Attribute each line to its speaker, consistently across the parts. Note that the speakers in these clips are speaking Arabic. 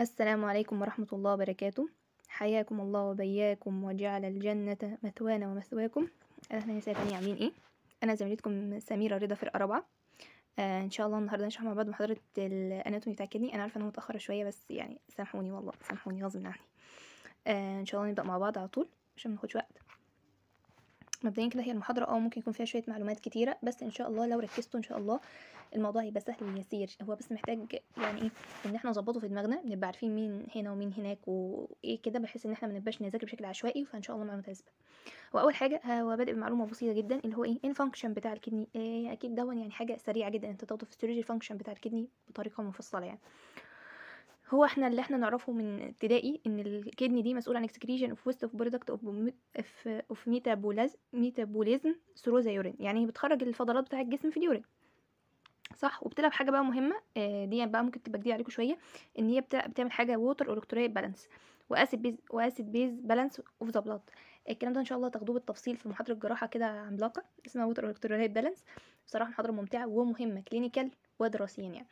Speaker 1: السلام عليكم ورحمة الله وبركاته حياكم الله وبياكم وجعل الجنة مثوانا ومثواكم اهلا يا تاني عاملين ايه انا زميلتكم سميرة رضا فرقة رابعة آه ان شاء الله النهارده نشرح مع بعض محاضرة الاناتومي بتاع الكدني انا عارفة ان انا متأخرة شوية بس يعني سامحوني والله سامحوني غصب عني آه ان شاء الله نبدأ مع بعض على طول عشان مناخدش وقت مبدئيا كده هي المحاضرة اه ممكن يكون فيها شوية معلومات كتيرة بس ان شاء الله لو ركزتوا ان شاء الله الموضوع هيبقى سهل ويسير هو بس محتاج يعني ايه ان احنا نظبطه في دماغنا نبقى عارفين مين هنا ومين هناك وايه كده بحيث ان احنا ما نبقاش نذاكر بشكل عشوائي فان شاء الله معلومه هتثبت واول حاجه آه، هو بادئ بمعلومه بسيطه جدا اللي هو ايه ان فانكشن بتاع الكدني إيه اكيد دون يعني حاجه سريعه جدا انت تاخده في فانكشن بتاع الكدني بطريقه مفصله يعني هو احنا اللي احنا نعرفه من ابتدائي ان الكدني دي مسؤول عن اكسكريشن اوف ويست اوف برودكت اوف ميتابوليزم ثرو ذا يورين يعني بتخرج الفضلات بتاع الجسم في اليورين صح وبتلعب حاجه بقى مهمه آه، دي بقى ممكن تبقى جديده عليكم شويه ان هي بتعمل حاجه ووتر الكترولايت بالانس واسيد بيز واسيد بيز بالانس اوف ذا بلاد الكلام ده ان شاء الله تاخدوه بالتفصيل في محاضره جراحه كده عملاقه اسمها ووتر الكترولايت بالانس بصراحه محاضره ممتعه ومهمه كلينيكال ودراسيا يعني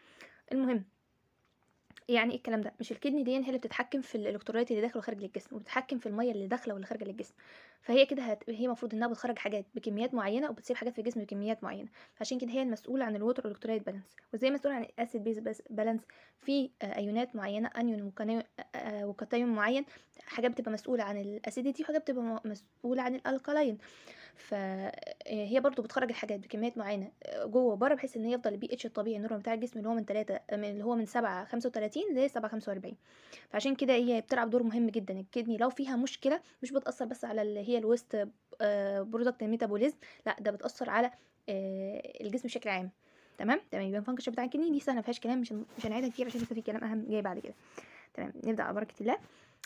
Speaker 1: المهم يعني ايه الكلام ده مش الكدني دي هي اللي بتتحكم في الالكترولايت اللي داخل وخارج الجسم وبتتحكم في الميه اللي داخله واللي خارجه للجسم فهي كده هت... هي المفروض انها بتخرج حاجات بكميات معينه وبتسيب حاجات في الجسم بكميات معينه عشان كده هي المسؤوله عن الوتر والكتريت بالانس وزي مسؤوله عن الاسيد بيز بالانس في ايونات آه، معينه انيون آه، آه، وكاتايون معين حاجات بتبقى مسؤوله عن الاسيديتي وحاجات بتبقى مسؤوله عن الالكالين فهي برضو بتخرج الحاجات بكميات معينه جوه وبره بحيث ان هي يفضل البي اتش الطبيعي النورمال بتاع الجسم اللي هو من 3 اللي هو من 7 35 ل 7 45 فعشان كده هي بتلعب دور مهم جدا الكدني لو فيها مشكله مش بتاثر بس على اللي هي هي الويست آه، برودكت ميتابوليزم لا ده بتاثر على آه، الجسم بشكل عام تمام تمام يبقى الفانكشن بتاع الكدني دي سهله ما فيهاش كلام مش مش هنعيدها كتير عشان لسه في كلام اهم جاي بعد كده تمام نبدا على بركه الله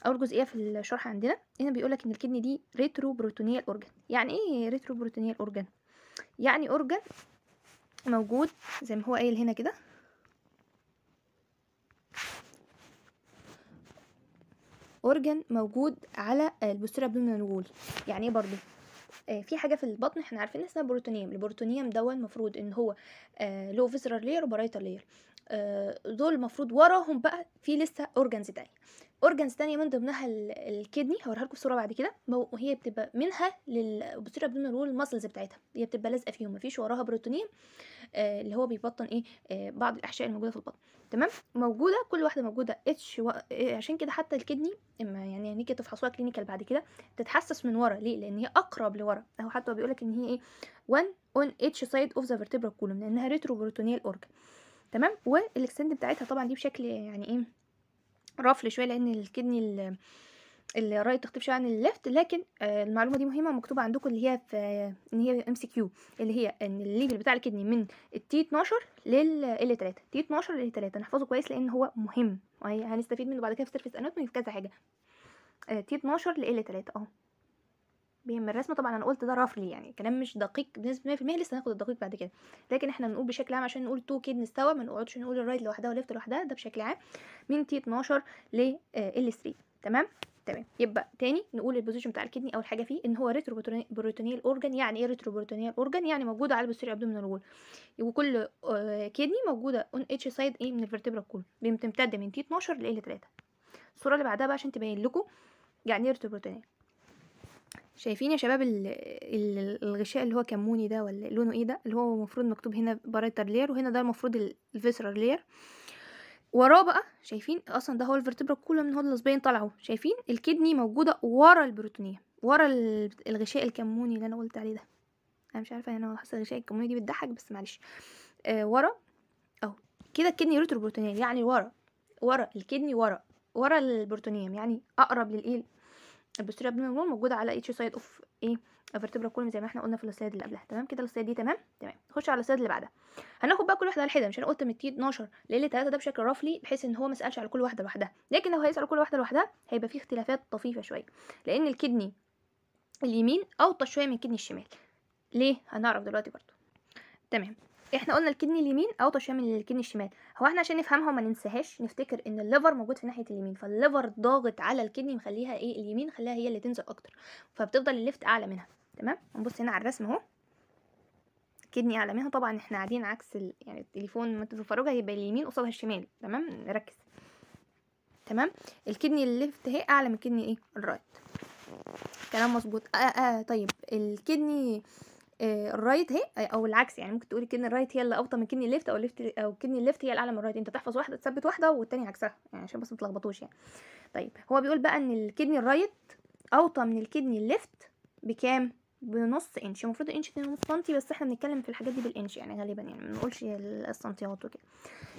Speaker 1: اول جزئيه في الشرح عندنا هنا بيقول لك ان الكدني دي ريترو بروتونيال اورجان يعني ايه ريترو بروتونيال اورجان يعني اورجان موجود زي ما هو قايل هنا كده اورجن موجود على البوستير ابدومينال وول يعني ايه برضه آه، في حاجه في البطن احنا عارفين اسمها بروتونيوم البروتونيوم ده المفروض ان هو آه، لو فيسرال لير وبرايتال لير آه، دول المفروض وراهم بقى في لسه اورجنز تانية اورجنز تانية من ضمنها الكدني هوريها لكم الصوره بعد كده وهي بتبقى منها للبوستير ابدومينال وول المسلز بتاعتها هي بتبقى لازقه فيهم مفيش وراها بروتونيوم اللي هو بيبطن ايه بعض الاحشاء الموجوده في البطن تمام موجوده كل واحده موجوده اتش و... إيه، عشان كده حتى الكدني اما يعني هنيجي تفحصوها كلينيكال بعد كده تتحسس من ورا ليه لان هي اقرب لورا اهو حتى بيقول لك ان هي ايه 1 اون اتش سايد اوف ذا فيرتبرال كولوم لانها ريتروبروتونيال اورجن تمام والاكستند بتاعتها طبعا دي بشكل يعني ايه رفل شويه لان الكدني الرايت right تختفي شويه عن الليفت لكن آه، المعلومه دي مهمه ومكتوبه عندكم اللي هي في ان هي ام سي كيو اللي هي ان الليفل بتاع الكدني من التي 12 لل ال 3 تي 12 ل 3 نحفظه كويس لان هو مهم هنستفيد منه بعد كده في سيرفيس اناتومي في كذا حاجه آه، تي 12 ل 3 اهو بيهم الرسمه طبعا انا قلت ده رفلي يعني كلام مش دقيق بنسبه 100% لسه هناخد الدقيق بعد كده لكن احنا بنقول بشكل عام عشان نقول تو كيدني سوا ما نقعدش نقول الرايت لوحدها والليفت لوحدها ده بشكل عام من تي 12 ل آه، ال 3 تمام تمام يبقى تاني نقول البوزيشن بتاع الكدني اول حاجه فيه ان هو ريترو بروتونيال اورجان يعني ايه ريترو بروتونيال اورجان يعني موجوده على البوستيريور ابدومينال وول وكل كدني آه، موجوده اون اتش سايد ايه من الفرتبرا كله بتمتد من تي 12 ل ال 3 الصوره اللي بعدها بقى عشان تبين لكم يعني ايه ريترو بروتونيال شايفين يا شباب الغشاء اللي هو كموني ده ولا لونه ايه ده اللي هو المفروض مكتوب هنا بارايتر لير وهنا ده المفروض الفيسرال لير وراه بقى شايفين اصلا ده هو الفرتبرا كلها من هو الصباعين طلعوا شايفين الكدني موجوده ورا البروتونيه ورا الغشاء الكموني اللي انا قلت عليه ده انا مش عارفه انا يعني حاسه الغشاء الكموني دي بتضحك بس معلش آه ورا اهو كده الكدني ريتروبروتونيال يعني ورا ورا الكدني ورا ورا البروتونيوم يعني اقرب للايه البستيريا موجوده على اتش سايد اوف ايه فيرتبرا كولم زي ما احنا قلنا في السلايد اللي قبلها تمام كده السلايد دي تمام تمام نخش على السلايد اللي بعدها هناخد بقى كل واحده على الحده مش انا قلت من 12 لل 3 ده بشكل رفلي بحيث ان هو ما سالش على كل واحده لوحدها لكن لو هيسال كل واحده لوحدها هيبقى فيه اختلافات طفيفه شويه لان الكدني اليمين اوطى شويه من الكدني الشمال ليه هنعرف دلوقتي برضو تمام احنا قلنا الكدني اليمين او من للكدني الشمال هو احنا عشان نفهمها وما ننساهاش نفتكر ان الليفر موجود في ناحيه اليمين فالليفر ضاغط على الكدني مخليها ايه اليمين مخليها هي اللي تنزل اكتر فبتفضل الليفت اعلى منها تمام نبص هنا على الرسم اهو الكدني اعلى منها طبعا احنا قاعدين عكس ال... يعني التليفون ما تتفرجوا اليمين قصادها الشمال تمام نركز تمام الكدني الليفت اهي اعلى من الكدني ايه الرايت كلام مظبوط آه آه طيب الكدني آه، الرايت هي آه، او العكس يعني ممكن تقولي كني الرايت هي اللي ابطا من كني الليفت او الليفت او كني الليفت هي الاعلى من الرايت انت تحفظ واحده تثبت واحده والتانية عكسها يعني عشان بس متلخبطوش يعني طيب هو بيقول بقى ان الكدني الرايت اوطى من الكدني الليفت بكام بنص انش المفروض انش اتنين ونص سنتي بس احنا بنتكلم في الحاجات دي بالانش يعني غالبا يعني ما نقولش السنتيات وكده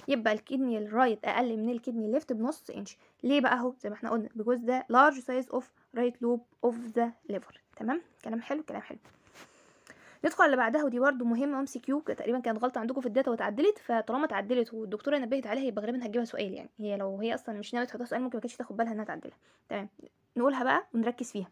Speaker 1: يبقى الكدني الرايت اقل من الكدني الليفت بنص انش ليه بقى اهو زي ما احنا قلنا بجوز ده لارج سايز اوف رايت لوب اوف ذا ليفر تمام كلام حلو كلام حلو ندخل على بعدها ودي برده مهمه ام سي كيو تقريبا كانت غلطه عندكم في الداتا واتعدلت فطالما اتعدلت والدكتوره نبهت عليها يبقى غالبا هتجيبها سؤال يعني هي لو هي اصلا مش ناويه تحطها سؤال ممكن ما كانتش تاخد بالها انها تعدلها تمام نقولها بقى ونركز فيها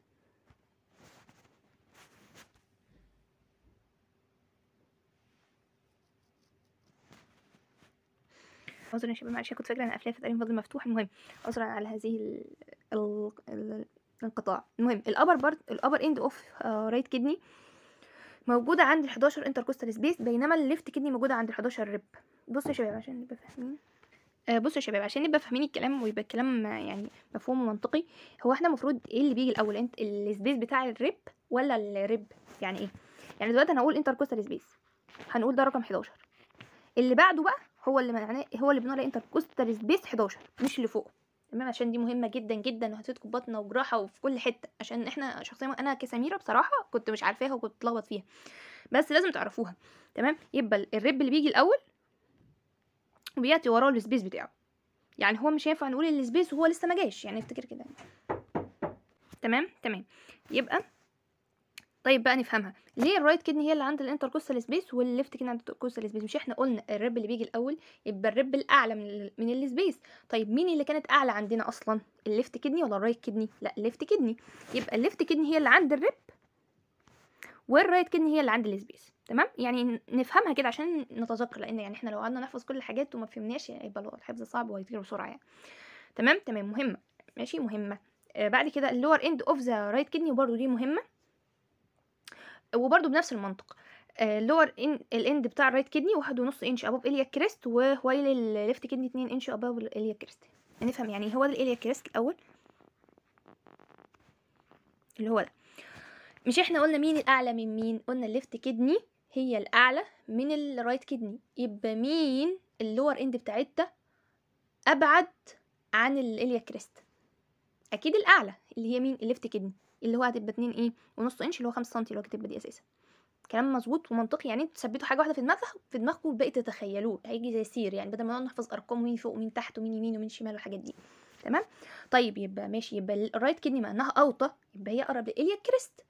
Speaker 1: عذرا يا شباب معلش كنت فاكره انا قافلاه فتقريبا فاضل مفتوح المهم عذرا على هذه ال... ال... الانقطاع المهم الابر بارت الابر اند اوف رايت كدني موجوده عند ال11 انتركوستال سبيس بينما الليفت كدني موجوده عند ال11 ريب بصوا يا شباب عشان نبقى فاهمين آه بصوا يا شباب عشان نبقى فاهمين الكلام ويبقى الكلام يعني مفهوم ومنطقي هو احنا المفروض ايه اللي بيجي الاول انت السبيس بتاع الريب ولا الريب يعني ايه يعني دلوقتي انا هقول انتركوستال سبيس هنقول ده رقم 11 اللي بعده بقى هو اللي معناه هو اللي بنقول عليه انتركوستال سبيس 11 مش اللي فوقه تمام عشان دي مهمه جدا جدا وهتفيدكم بطنه وجراحه وفي كل حته عشان احنا شخصيا انا كسميره بصراحه كنت مش عارفاها وكنت اتلخبط فيها بس لازم تعرفوها تمام يبقى الرب اللي بيجي الاول وبياتي وراه السبيس بتاعه يعني هو مش هينفع نقول السبيس وهو لسه ما جاش يعني افتكر كده تمام تمام يبقى طيب بقى نفهمها ليه الرايت كدني هي اللي عند الانتركوستال سبيس والليفت كدني عند الكوستال سبيس مش احنا قلنا الرب اللي بيجي الاول يبقى الرب الاعلى من من السبيس طيب مين اللي كانت اعلى عندنا اصلا الليفت كدني ولا الرايت كدني لا الليفت كدني يبقى الليفت كدني هي اللي عند الرب والرايت كدني هي اللي عند السبيس تمام يعني نفهمها كده عشان نتذكر لان يعني احنا لو قعدنا نحفظ كل الحاجات وما فهمناش هيبقى الحفظ صعب وهيتغير بسرعه يعني تمام تمام مهمه ماشي مهمه آه بعد كده اللور اند اوف ذا رايت كدني برضو دي مهمه وبرده بنفس المنطق اللور آه، الاند بتاع الرايت كدني واحد ونص انش ابوف اليا كريست ووايل الليفت كدني اتنين انش ابوف الاليا كريست نفهم يعني هو ده الاليا كريست الاول اللي هو ده مش احنا قلنا مين الاعلى من مين قلنا الليفت كدني هي الاعلى من الرايت كدني يبقى مين اللور اند بتاعتها ابعد عن الاليا كريست اكيد الاعلى اللي هي مين الليفت كدني اللي هو هتبقى 2 ايه ونص انش اللي هو 5 سم اللي هو كتبه دي اساسا كلام مظبوط ومنطقي يعني انتوا تثبتوا حاجه واحده في دماغكم في دماغكم وبقيت تتخيلوه هيجي زي سير يعني بدل ما نقعد نحفظ ارقام مين فوق ومين تحت ومين يمين ومين شمال والحاجات دي تمام طيب يبقى ماشي يبقى الرايت كدني مع انها اوطى يبقى هي اقرب لإليا كريست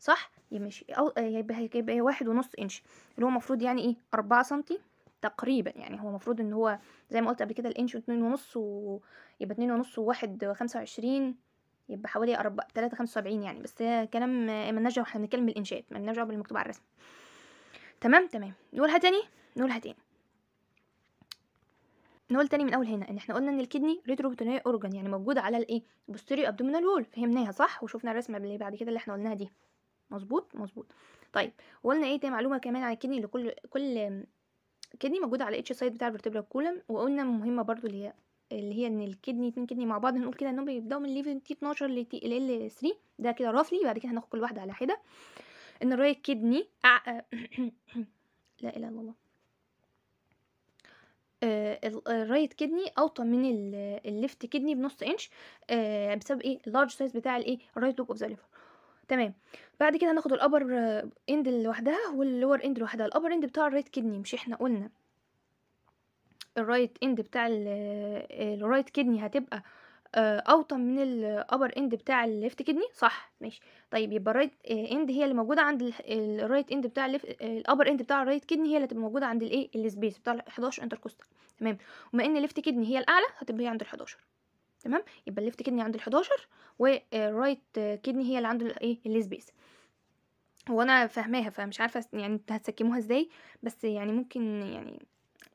Speaker 1: صح يبقى ماشي او يبقى هي واحد ونص انش اللي هو المفروض يعني ايه أربعة سنتي تقريبا يعني هو المفروض ان هو زي ما قلت قبل كده الانش واتنين ونص يبقى اتنين ونص وواحد وخمسة وعشرين يبقى حوالي أربعة تلاتة خمسة وسبعين يعني بس كلام ملناش دعوة احنا بنتكلم بالإنشاءات ملناش دعوة بالمكتوب على الرسم تمام تمام نقولها تاني نقولها تاني نقول تاني من اول هنا ان احنا قلنا ان الكدني ريترو بتونيه اورجان يعني موجود على الايه بوستيري ابدومينال وول فهمناها صح وشفنا الرسمه اللي بعد كده اللي احنا قلناها دي مظبوط مظبوط طيب وقلنا ايه تاني معلومه كمان عن الكدني لكل كل كدني موجود على اتش سايد بتاع الفرتبرال كولم وقلنا مهمه برضو اللي هي اللي هي ان الكدني اتنين كدني مع بعض هنقول كده انهم بيبداوا من ليفل تي 12 تي ال ال 3 ده كده رافلي بعد كده هناخد كل واحده على حده ان الراي الكدني آه، لا اله الا الله آه، الرايت كدني اوطى من الليفت كدني بنص انش آه، بسبب ايه اللارج سايز بتاع الايه الرايت لوب اوف ذا ليفر تمام بعد كده هناخد الابر اند لوحدها واللور اند لوحدها الابر اند بتاع الرايت كدني مش احنا قلنا الرايت اند بتاع الرايت كدني هتبقى آه، اوطى من الابر اند بتاع الليفت كدني صح ماشي طيب يبقى الرايت اند هي اللي موجوده عند الرايت اند بتاع الابر اند بتاع الرايت كدني هي اللي هتبقى موجوده عند الايه السبيس بتاع 11 انتركوستال تمام وما ان الليفت كدني هي الاعلى هتبقى هي عند ال 11 تمام يبقى الليفت كدني عند ال 11 والرايت كدني هي اللي عند الايه السبيس هو انا فاهماها فمش عارفه يعني هتسكموها ازاي بس يعني ممكن يعني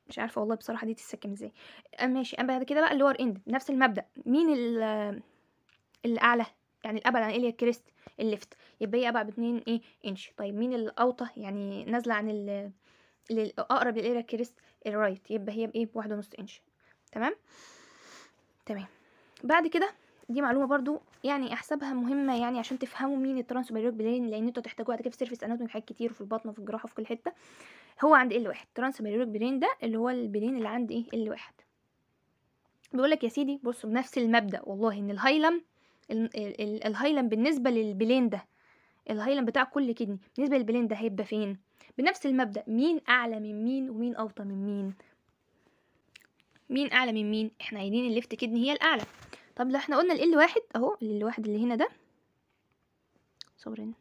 Speaker 1: مش عارفه والله بصراحه دي تتسكم ازاي آه، ماشي انا آه، بعد كده بقى اللور اند نفس المبدا مين الاعلى آه، يعني الابعد عن اليا كريست الليفت يبقى هي ابعد باتنين ايه انش طيب مين الاوطى يعني نازله عن ال اقرب كريست الرايت يبقى هي بايه بواحد ونص انش تمام تمام بعد كده دي معلومه برضو يعني احسبها مهمه يعني عشان تفهموا مين الترانس بلين لان انتوا هتحتاجوها بعد كده في سيرفيس اناتومي حاجات كتير وفي البطن وفي الجراحه وفي كل حته هو عند ال واحد ترانس باريوريك برين ده اللي هو البرين اللي عند ايه ال واحد بيقولك يا سيدي بصوا بنفس المبدا والله ان الهايلم الهايلم بالنسبه للبلين ده الهايلم بتاع كل كدني بالنسبه للبلين ده هيبقى فين بنفس المبدا مين اعلى من مين ومين اوطى من مين مين اعلى من مين احنا عايزين الليفت كدني هي الاعلى طب لو احنا قلنا ال واحد اهو ال واحد اللي هنا ده صبرين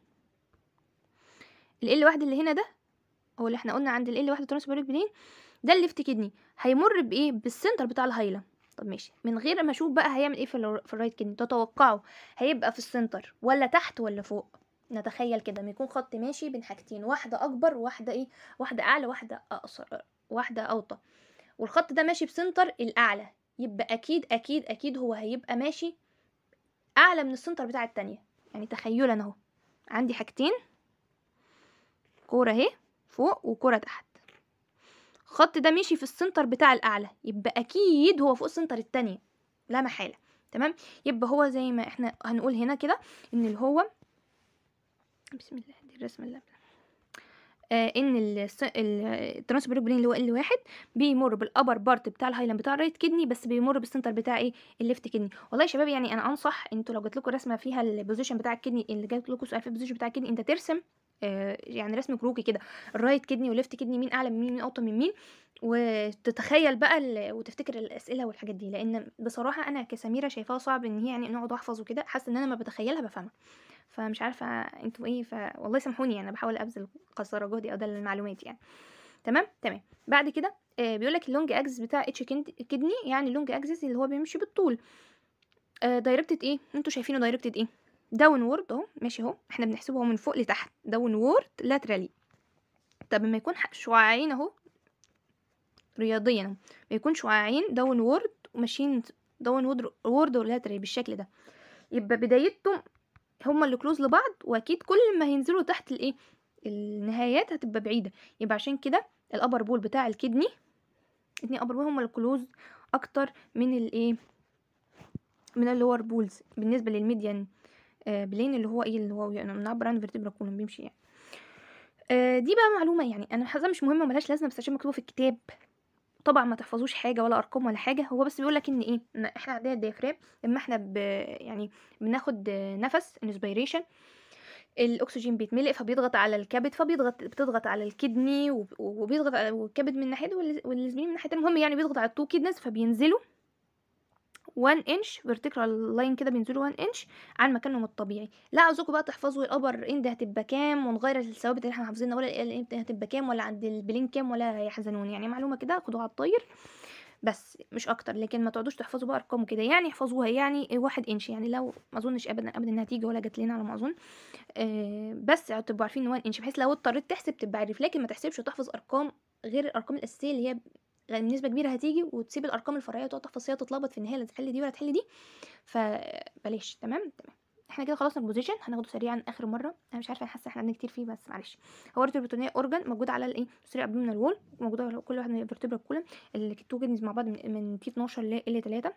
Speaker 1: ال واحد اللي هنا ده هو اللي احنا قلنا عند ال ال واحدة ترانسبيريك بلين ده الليفت كدني هيمر بايه بالسنتر بتاع الهايلا طب ماشي من غير ما اشوف بقى هيعمل ايه في, في الرايت كدني تتوقعوا هيبقى في السنتر ولا تحت ولا فوق نتخيل كده يكون خط ماشي بين حاجتين واحدة أكبر وواحدة إيه واحدة أعلى واحدة أقصر واحدة أوطى والخط ده ماشي بسنتر الأعلى يبقى أكيد أكيد أكيد هو هيبقى ماشي أعلى من السنتر بتاع التانية يعني تخيلا أهو عندي حاجتين كورة أهي فوق وكرة تحت الخط ده مشي في السنتر بتاع الأعلى يبقى أكيد هو فوق السنتر التانية لا محالة تمام يبقى هو زي ما احنا هنقول هنا كده ان اللي هو بسم الله دي الرسمة اللي قبلها آه ان الترانسبير بلين اللي هو ال واحد بيمر بالابر بارت بتاع الهايلاند بتاع الرايت كدني بس بيمر بالسنتر بتاع ايه الليفت كدني والله يا شباب يعني انا انصح انتوا لو جات لكم رسمه فيها البوزيشن بتاع الكدني اللي جات لكم سؤال في البوزيشن بتاع الكدني انت ترسم آه، يعني رسم كروكي كده الرايت كدني وليفت كدني مين اعلى من مين مين اوطى من مين وتتخيل بقى وتفتكر الاسئله والحاجات دي لان بصراحه انا كسميره شايفاها صعب ان هي يعني نقعد احفظ وكده حاسه ان انا ما بتخيلها بفهمها فمش عارفه انتوا ايه فوالله والله سامحوني انا بحاول ابذل قصر جهدي او ده المعلومات يعني تمام تمام بعد كده آه، بيقول لك اللونج اكسس بتاع اتش كدني يعني اللونج اكسس اللي هو بيمشي بالطول دايركتد آه، ايه انتوا شايفينه دايركتد ايه داون وورد اهو ماشي اهو احنا بنحسبه من فوق لتحت داون وورد لاترالي طب ما يكون شعاعين اهو رياضيا ما يكون شعاعين داون وورد وماشيين داون وورد ولاترالي بالشكل ده يبقى بدايتهم هما اللي كلوز لبعض واكيد كل ما هينزلوا تحت الايه النهايات هتبقى بعيده يبقى عشان كده الابر بول بتاع الكدني اتنين ابر بول هما الكلوز اكتر من الايه من اللور بولز بالنسبه للميديان آه، بلين اللي هو ايه اللي هو من عبر عن فيرتبرا كولوم بيمشي يعني آه، دي بقى معلومه يعني انا حاسه مش مهمه وملهاش لازمه بس عشان مكتوبه في الكتاب طبعا ما تحفظوش حاجه ولا ارقام ولا حاجه هو بس بيقول لك ان ايه إن احنا عندنا الديافرام لما احنا ب يعني بناخد نفس انسبيريشن الاكسجين بيتملئ فبيضغط على الكبد فبيضغط بتضغط على الكدني وبيضغط على الكبد من ناحيه والزميل من ناحيه المهم يعني بيضغط على التو كيدنس فبينزلوا 1 انش فيرتيكال لاين كده بينزلوا 1 انش عن مكانهم الطبيعي لا عاوزكم بقى تحفظوا الابر اند هتبقى كام ونغير الثوابت اللي احنا حافظينها ولا اند هتبقى كام ولا عند البلين كام ولا هيحزنون يعني معلومه كده خدوها على الطاير بس مش اكتر لكن ما تقعدوش تحفظوا بقى ارقام كده يعني احفظوها يعني واحد انش يعني لو ما اظنش ابدا ابدا انها تيجي ولا جت لنا على ما اظن آه بس تبقوا عارفين ان 1 انش بحيث لو اضطريت تحسب تبقى عارف لكن ما تحسبش وتحفظ ارقام غير الارقام الاساسيه اللي هي نسبه كبيره هتيجي وتسيب الارقام الفرعيه وتقعد تفاصيلها تتلخبط في النهايه لا تحل دي ولا تحل دي فبلاش تمام تمام احنا كده خلصنا البوزيشن هناخده سريعا اخر مره انا مش عارفه انا حاسه احنا قعدنا كتير فيه بس معلش هو الفيرتوبرتونيه اورجان موجوده على الايه سريع ابدومينال وول موجوده على كل واحد من الفيرتوبرا كولم اللي كتوجنز مع بعض من, من تي 12 ل 3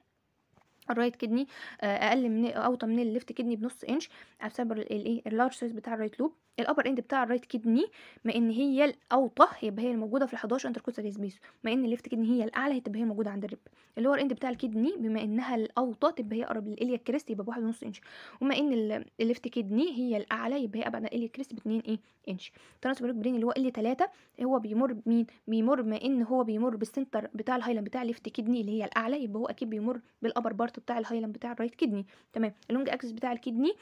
Speaker 1: الرايت كدني آه، اقل من اوطى من الليفت كدني بنص انش بسبب الايه اللارج سايز بتاع الرايت لوب الابر اند بتاع الرايت كدني ما ان هي الاوطى يبقى هي الموجوده في ال11 انتركوستال سبيس ما ان الليفت كدني هي الاعلى تبقى هي موجوده عند الريب اللور اند بتاع الكدني بما انها الاوطى تبقى هي اقرب للاليا كريست يبقى بواحد ونص انش وما ان الليفت كدني هي الاعلى يبقى هي ابعد عن الاليا كريست باتنين ايه انش ترانسبيريك برين اللي هو اللي 3 هو بيمر مين بيمر ما ان هو بيمر بالسنتر بتاع الهايلاند بتاع الليفت كدني اللي هي الاعلى يبقى هو اكيد بيمر بالابر بارت الخط بتاع الهايلم بتاع الرايت كدني تمام اللونج اكسس بتاع الكدني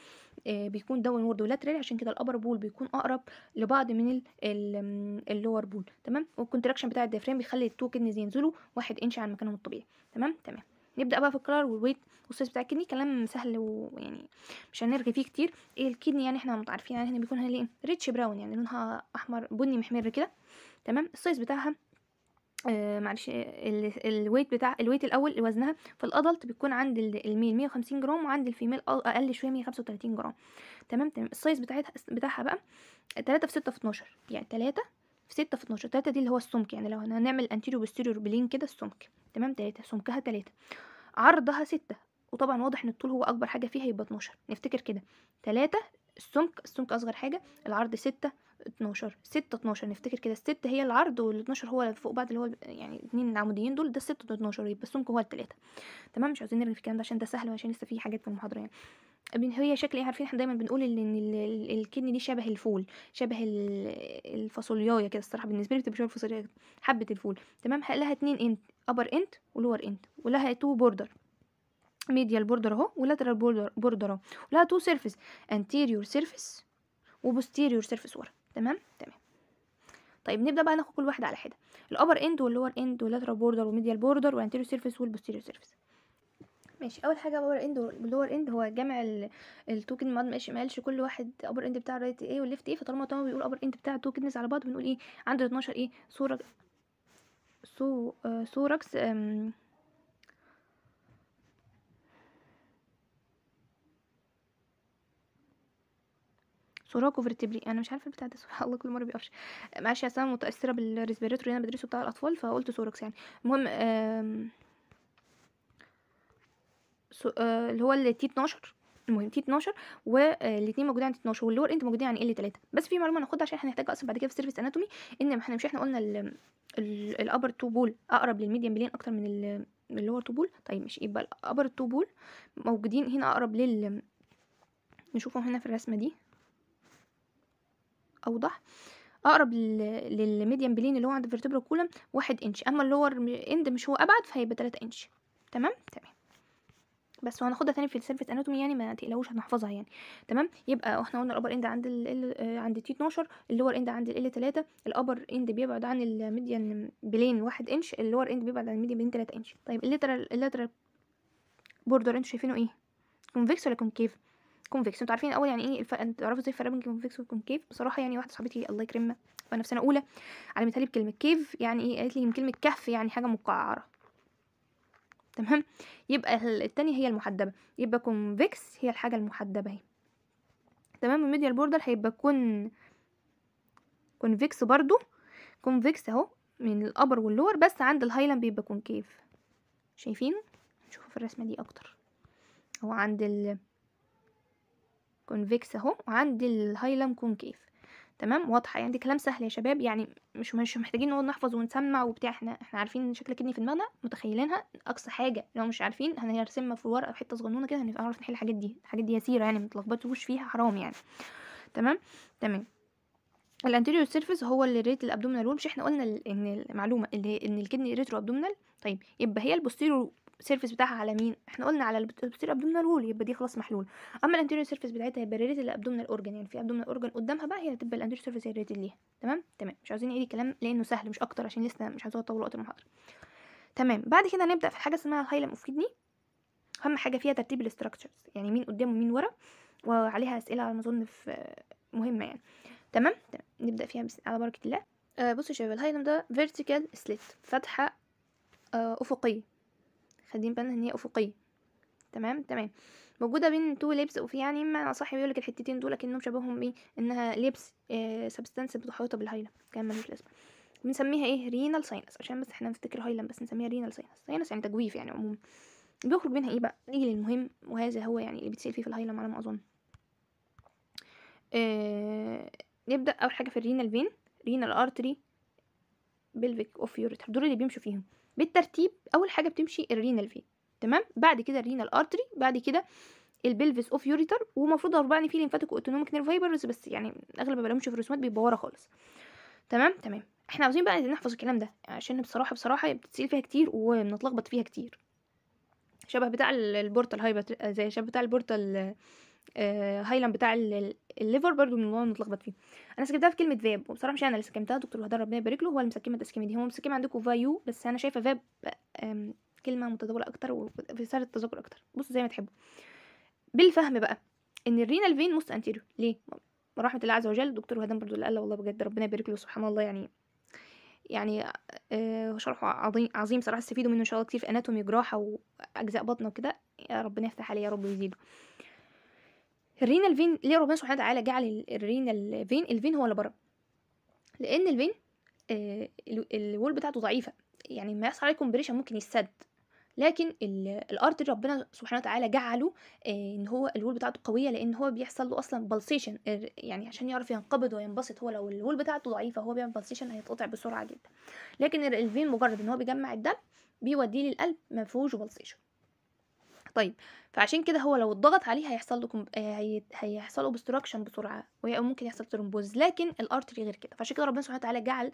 Speaker 1: آه، بيكون داون وورد ولاترال عشان كده الابر بول بيكون اقرب لبعض من اللور بول تمام والكونتراكشن بتاع الديافرام بيخلي التو كدنيز ينزلوا واحد انش عن مكانهم الطبيعي تمام تمام نبدا بقى في الكلر والويت والسايز بتاع الكدني كلام سهل ويعني مش هنرغي فيه كتير ايه الكدني يعني احنا متعرفين يعني احنا بيكون ليه ريتش إيه؟ براون يعني لونها احمر بني محمر كده تمام السايز بتاعها آه، معلش الويت بتاع الويت الاول وزنها في الادلت بتكون عند الميل 150 جرام وعند الفيميل اقل شويه 135 جرام تمام تمام السايز بتاعتها بتاعها بقى 3 في 6 في 12 يعني 3 في 6 في 12 3 دي اللي هو السمك يعني لو هنعمل انتيريو بوستيريور بلين كده السمك تمام 3 سمكها 3 عرضها 6 وطبعا واضح ان الطول هو اكبر حاجه فيها يبقى 12 نفتكر كده 3 السمك السمك اصغر حاجه العرض 6 12 6 12 نفتكر كده الست هي العرض وال12 هو اللي فوق بعض اللي هو يعني اتنين العموديين دول ده الست و 12 يبقى السمك هو الثلاثه تمام مش عاوزين نرمي في الكلام ده عشان ده سهل وعشان لسه في حاجات في المحاضره يعني هي شكل ايه عارفين احنا دايما بنقول ان الكدني دي شبه الفول شبه الفاصوليايه كده الصراحه بالنسبه لي بتبقى شبه الفاصوليايه حبه الفول تمام لها اتنين انت ابر انت ولور انت ولها تو بوردر ميديال بوردر اهو ولاترال بوردر بوردر اهو ولها تو سيرفيس انتيريور سيرفيس وبوستيريور سيرفيس ورا تمام تمام طيب نبدا بقى ناخد كل واحده على حده الابر اند واللور اند واللاترال بوردر والميديال بوردر والانتيريو سيرفيس والبوستيريو سيرفيس ماشي اول حاجه باور اند واللور اند هو جمع التوكن ما ماشي ما قالش كل واحد ابر اند بتاعه رايت ايه والليفت ايه فطالما طالما بيقول ابر اند بتاع التوكنز على بعض بنقول ايه عنده 12 ايه صوره سو آه، سوركس سوراكو فيرتبري انا مش عارفه البتاع ده سبحان الله كل مره بيقفش معلش يا انا متاثره بالريسبيراتور اللي انا بدرسه بتاع الاطفال فقلت سوركس يعني المهم آه، اللي هو التي 12 المهم تي 12 والاثنين آه، موجودين عند 12 واللور انت موجودين عن ال 3 بس في معلومه ناخدها عشان هنحتاجها اصلا بعد كده في سيرفيس اناتومي ان احنا مش احنا قلنا الابر تو بول اقرب للميديم بلين اكتر من اللور تو بول طيب مش يبقى الابر تو بول موجودين هنا اقرب لل نشوفهم هنا في الرسمه دي اوضح اقرب للميديان بلين اللي هو عند الفرتبرا كولم واحد انش اما اللور اند مش هو ابعد فهيبقى تلاتة انش تمام تمام بس وهناخدها تاني في السيرفيس اناتومي يعني ما تقلقوش هنحفظها يعني تمام يبقى احنا قلنا الابر اند عند ال آه، عند تي 12 اللور اند عند ال 3 الابر اند بيبعد عن الميديان بلين 1 انش اللور اند بيبعد عن الميديان بلين 3 انش طيب الليترال الليترال بوردر انتوا شايفينه ايه كونفكس ولا كونكيف كونفكس انتوا عارفين الاول يعني ايه الف... تعرفوا ازاي الفرق بين كونفكس وكونكيف بصراحه يعني واحده صاحبتي الله يكرمها وانا في سنه اولى علمتها لي بكلمه كيف يعني ايه قالت لي كلمه كهف يعني حاجه مقعره تمام يبقى التانية هي المحدبه يبقى كونفكس هي الحاجه المحدبه اهي تمام الميديال بوردر هيبقى كون كونفكس برضو كونفكس اهو من الابر واللور بس عند الهايلاند بيبقى كونكيف شايفين نشوف في الرسمه دي اكتر هو عند ال كونفكس اهو وعندي الهايلم كونكيف تمام واضحه يعني دي كلام سهل يا شباب يعني مش مش محتاجين نقعد نحفظ ونسمع وبتاع احنا احنا عارفين شكل الكدني في دماغنا متخيلينها اقصى حاجه لو مش عارفين هنرسمها في ورقه حته صغنونه كده هنعرف نحل الحاجات دي الحاجات دي يسيره يعني متلخبطوش فيها حرام يعني تمام تمام الانتيريور سيرفيس هو اللي ريت الابدومينال مش احنا قلنا ان المعلومه اللي ان الكدني ريترو ابدومينال طيب يبقى هي البوستيريور سيرفيس بتاعها على مين احنا قلنا على البستير ابدومينال وول يبقى دي خلاص محلول اما الانتيريور سيرفيس بتاعتها هيبقى ريليتد للابدومينال اورجان يعني في ابدومينال اورجان قدامها بقى هي هتبقى الانتيريور سيرفيس ريليتد ليها تمام تمام مش عايزين نعيد الكلام لانه سهل مش اكتر عشان لسه مش عايزه اطول وقت المحاضره تمام بعد كده هنبدا في حاجه اسمها الهايلم اوف كيدني اهم حاجه فيها ترتيب الاستراكشرز يعني مين قدام ومين ورا وعليها اسئله على ما اظن في مهمه يعني تمام, تمام. نبدا فيها بس على بركه الله آه بصوا يا شباب الهايلم ده فيرتيكال سليت فتحه آه افقيه خلينا بالنا ان هي افقيه تمام تمام موجوده بين تو لبس وفي يعني اما بيقول بيقولك الحتتين دول لكنهم شبههم ايه انها لبس سبستانس آه، محاطه بالهيلا كان ملوش لازمه بنسميها ايه رينال ساينس عشان بس احنا نفتكر هايلا بس نسميها رينال ساينس ساينس يعني تجويف يعني عموما بيخرج منها ايه بقى نيجي للمهم وهذا هو يعني اللي بيتسال فيه في الهايلا على ما اظن آه نبدا اول حاجه في الرينال فين رينال ارتري بلفيك اوفيوريتر دول اللي بيمشوا فيهم بالترتيب اول حاجه بتمشي الرينال فين تمام بعد كده الرينال ارتري بعد كده البلفس اوف يوريتر ومفروض اربعني فيه لينفاتيك اوتونوميك نيرف فايبرز بس يعني اغلب ما بلاقيهمش في الرسومات بيبقى ورا خالص تمام تمام احنا عاوزين بقى نحفظ الكلام ده عشان بصراحه بصراحه بتتسال فيها كتير وبنتلخبط فيها كتير شبه بتاع البورتال هايبر زي شبه بتاع البورتال آه، هايلاند بتاع الليفر برضو من الموضوع متلخبط فيه انا سكبتها في كلمه فاب وبصراحه مش انا اللي سكمتها دكتور الهدى ربنا يبارك له هو المسكمه التسكيمه هو المسكمه عندكم فايو بس انا شايفه فاب كلمه متداوله اكتر وفي سعر التذكر اكتر بصوا زي ما تحبوا بالفهم بقى ان الرينال فين موست انتيريور ليه رحمه الله عز وجل دكتور هدام برضو اللي قال والله بجد ربنا يبارك له سبحان الله يعني يعني آه شرحه عظيم عظيم صراحه استفيدوا منه ان شاء الله كتير في اناتومي جراحه واجزاء بطنه وكده ربنا يفتح عليه يا رب ويزيده الرينال فين ليه ربنا سبحانه وتعالى جعل الرينال فين الفين هو اللي بره لان الفين آه الول بتاعته ضعيفه يعني ما يحصل عليه كومبريشن ممكن يسد لكن الارتري ربنا سبحانه وتعالى جعله آه، ان هو الول بتاعته قويه لان هو بيحصل له اصلا بلسيشن آه، يعني عشان يعرف ينقبض وينبسط هو لو الول بتاعته ضعيفه هو بيعمل بلسيشن هيتقطع بسرعه جدا لكن الفين مجرد ان هو بيجمع الدم بيوديه للقلب ما فيهوش بلسيشن طيب فعشان كده هو لو اتضغط عليه هيحصل لكم آه، هيحصل له obstruction بسرعه وممكن يحصل ترومبوز لكن الارتري غير كده فعشان كده ربنا سبحانه وتعالى جعل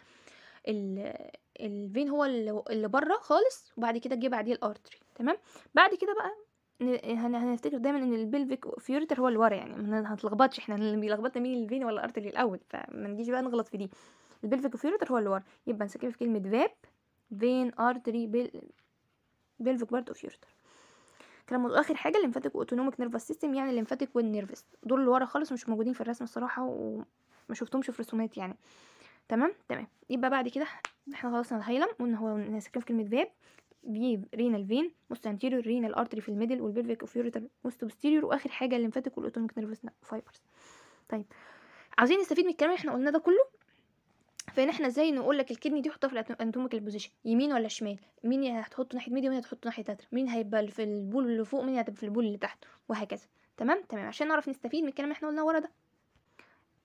Speaker 1: الفين هو اللي بره خالص وبعد كده جه بعديه الارتري تمام بعد كده بقى هنفتكر دايما ان البلفيك فيوريتر هو اللي ورا يعني ما هنتلخبطش احنا اللي بيلخبطنا مين الفين ولا الارتري الاول فما نجيش بقى نغلط في دي البلفيك فيوريتر هو اللي ورا يبقى نسكب في كلمه فاب فين ارتري بل... بلفيك برضه فيوريتر كلام اخر حاجه الليمفاتيك اوتونوميك نيرفس سيستم يعني الليمفاتيك والنيرفس دول اللي ورا خالص مش موجودين في الرسم الصراحه وما شفتهمش في رسومات يعني تمام تمام يبقى بعد كده احنا خلصنا الهايلم وان هو نسكن في كلمه باب فيب رينال فين موست انتيريور رينال ارتري في الميدل والبلفيك اوفيوريتال موست بوستيريور واخر حاجه الليمفاتيك والاوتونوميك نيرفس فايبرز طيب عاوزين نستفيد من الكلام اللي احنا قلناه ده كله احنا زي نقول لك الكدني دي حطها في الاناتوميكال البوزيشن يمين ولا شمال مين هتحطه ناحيه ميديا ومين هتحطه ناحيه تاتر مين هيبقى في البول اللي فوق مين هتبقى في البول اللي تحت وهكذا تمام تمام عشان نعرف نستفيد من الكلام اللي احنا قلناه ورا ده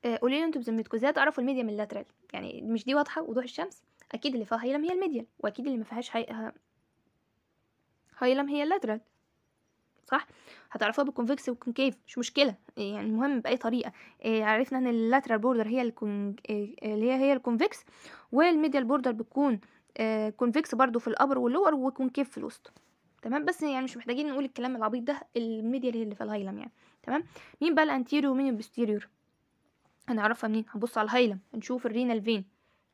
Speaker 1: آه، قولي لي انتوا بذمتكم ازاي تعرفوا الميديا من اللاترال يعني مش دي واضحه وضوح الشمس اكيد اللي فيها هيلم هي الميديا واكيد اللي ما فيهاش هي... هيلم هي اللاترال صح هتعرفوها بالكونفكس والكونكيف مش مشكله يعني المهم باي طريقه إيه عرفنا ان اللاترال بوردر هي الكون... إيه اللي هي هي الكونفكس والميديال بوردر بتكون إيه كونفكس برضو في الابر واللور وكونكيف في الوسط تمام بس يعني مش محتاجين نقول الكلام العبيط ده الميديال هي اللي في الهايلم يعني تمام مين بقى الانتيريور ومين البوستيريور هنعرفها منين هنبص على الهايلم نشوف الرينال فين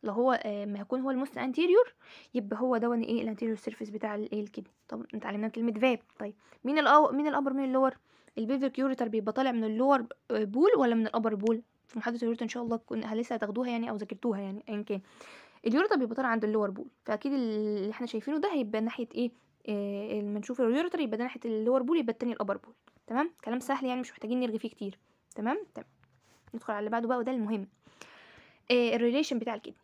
Speaker 1: لو هو آه، ما يكون هو الموست انتيريور يبقى هو دون ايه الانتيريور سيرفيس بتاع الايه الكدني طب اتعلمنا كلمه فاب طيب مين الأو... مين الابر مين اللور البيفر كيوريتر بيبقى طالع من اللور آه، بول ولا من الابر بول في محاضره اليوريتر ان شاء الله كن... لسه هتاخدوها يعني او ذاكرتوها يعني ايا كان اليوريتر بيبقى طالع عند اللور بول فاكيد اللي احنا شايفينه ده هيبقى ناحيه ايه آه، لما نشوف اليوريتر يبقى ده ناحيه اللور بول يبقى التاني الابر بول تمام كلام سهل يعني مش محتاجين نرغي فيه كتير تمام تمام ندخل على اللي بعده بقى وده المهم الريليشن بتاع الكدني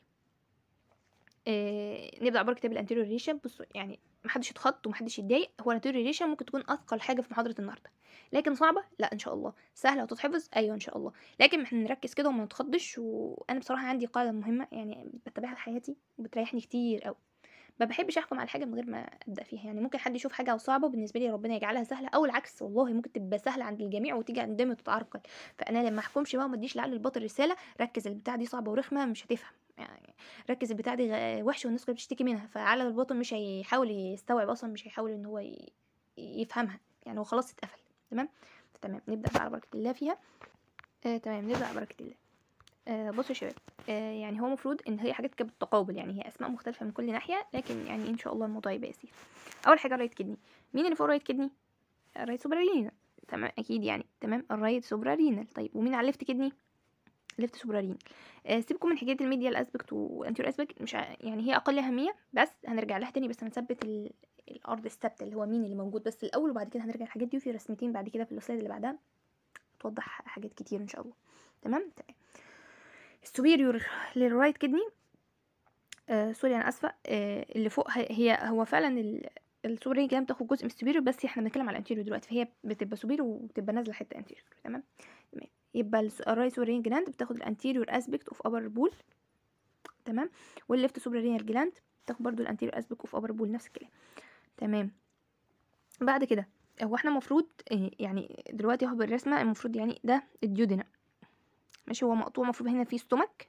Speaker 1: آه، نبدا عباره كتاب الانتيريور ريشن بصوا يعني محدش يتخض ومحدش يتضايق هو الانتيريور ريشن ممكن تكون اثقل حاجه في محاضره النهارده لكن صعبه لا ان شاء الله سهله وتتحفظ ايوه ان شاء الله لكن احنا نركز كده وما نتخضش وانا بصراحه عندي قاعده مهمه يعني بتابعها في حياتي وبتريحني كتير قوي ما بحبش احكم على حاجه من غير ما ابدا فيها يعني ممكن حد يشوف حاجه صعبه بالنسبه لي ربنا يجعلها سهله او العكس والله ممكن تبقى سهله عند الجميع وتيجي قدامي تتعرقل فانا لما احكمش بقى وما اديش لعقل البطل رساله ركز البتاع دي صعبه ورخمه مش هتفهم يعني ركز البتاع دي وحشه والناس كلها بتشتكي منها فعقل البطل مش هيحاول يستوعب اصلا مش هيحاول ان هو يفهمها يعني هو خلاص اتقفل تمام تمام نبدا بقى على بركه الله فيها آه تمام نبدا على بركه الله آه، بصوا يا شباب آه، يعني هو المفروض ان هي حاجات كانت بالتقابل يعني هي اسماء مختلفه من كل ناحيه لكن يعني ان شاء الله الموضوع يبقى يسير اول حاجه رايت كدني مين اللي فوق رايت كدني الرايت سوبرارينال تمام اكيد يعني تمام الرايت سوبرارينال طيب ومين على الليفت كدني الليفت سوبرارينال آه، سيبكم من حكايه الميديا الاسبكت وانتيور اسبكت مش يعني هي اقل اهميه بس هنرجع لها تاني بس هنثبت ال... الارض الثابته اللي هو مين اللي موجود بس الاول وبعد كده هنرجع الحاجات دي وفي رسمتين بعد كده في السلايد اللي بعدها توضح حاجات كتير ان شاء الله تمام تمام طيب. superior للرايت كدني آه سوري انا اسفه آه اللي فوق هي هو فعلا السوبيريور كده بتاخد جزء من السوبيريور بس احنا بنتكلم على الانتيريور دلوقتي فهي بتبقى سوبيريور وبتبقى نازله حته انتيريور تمام تمام يبقى الرايت سوبيريور جلاند بتاخد الانتيريور اسبيكت اوف ابر بول تمام والليفت سوبيريور جلاند بتاخد برضو الانتيريور اسبيكت اوف ابر بول نفس الكلام تمام بعد كده هو احنا المفروض آه، يعني دلوقتي اهو بالرسمه المفروض يعني ده الديودنا ماشي هو مقطوع المفروض هنا فيه ستومك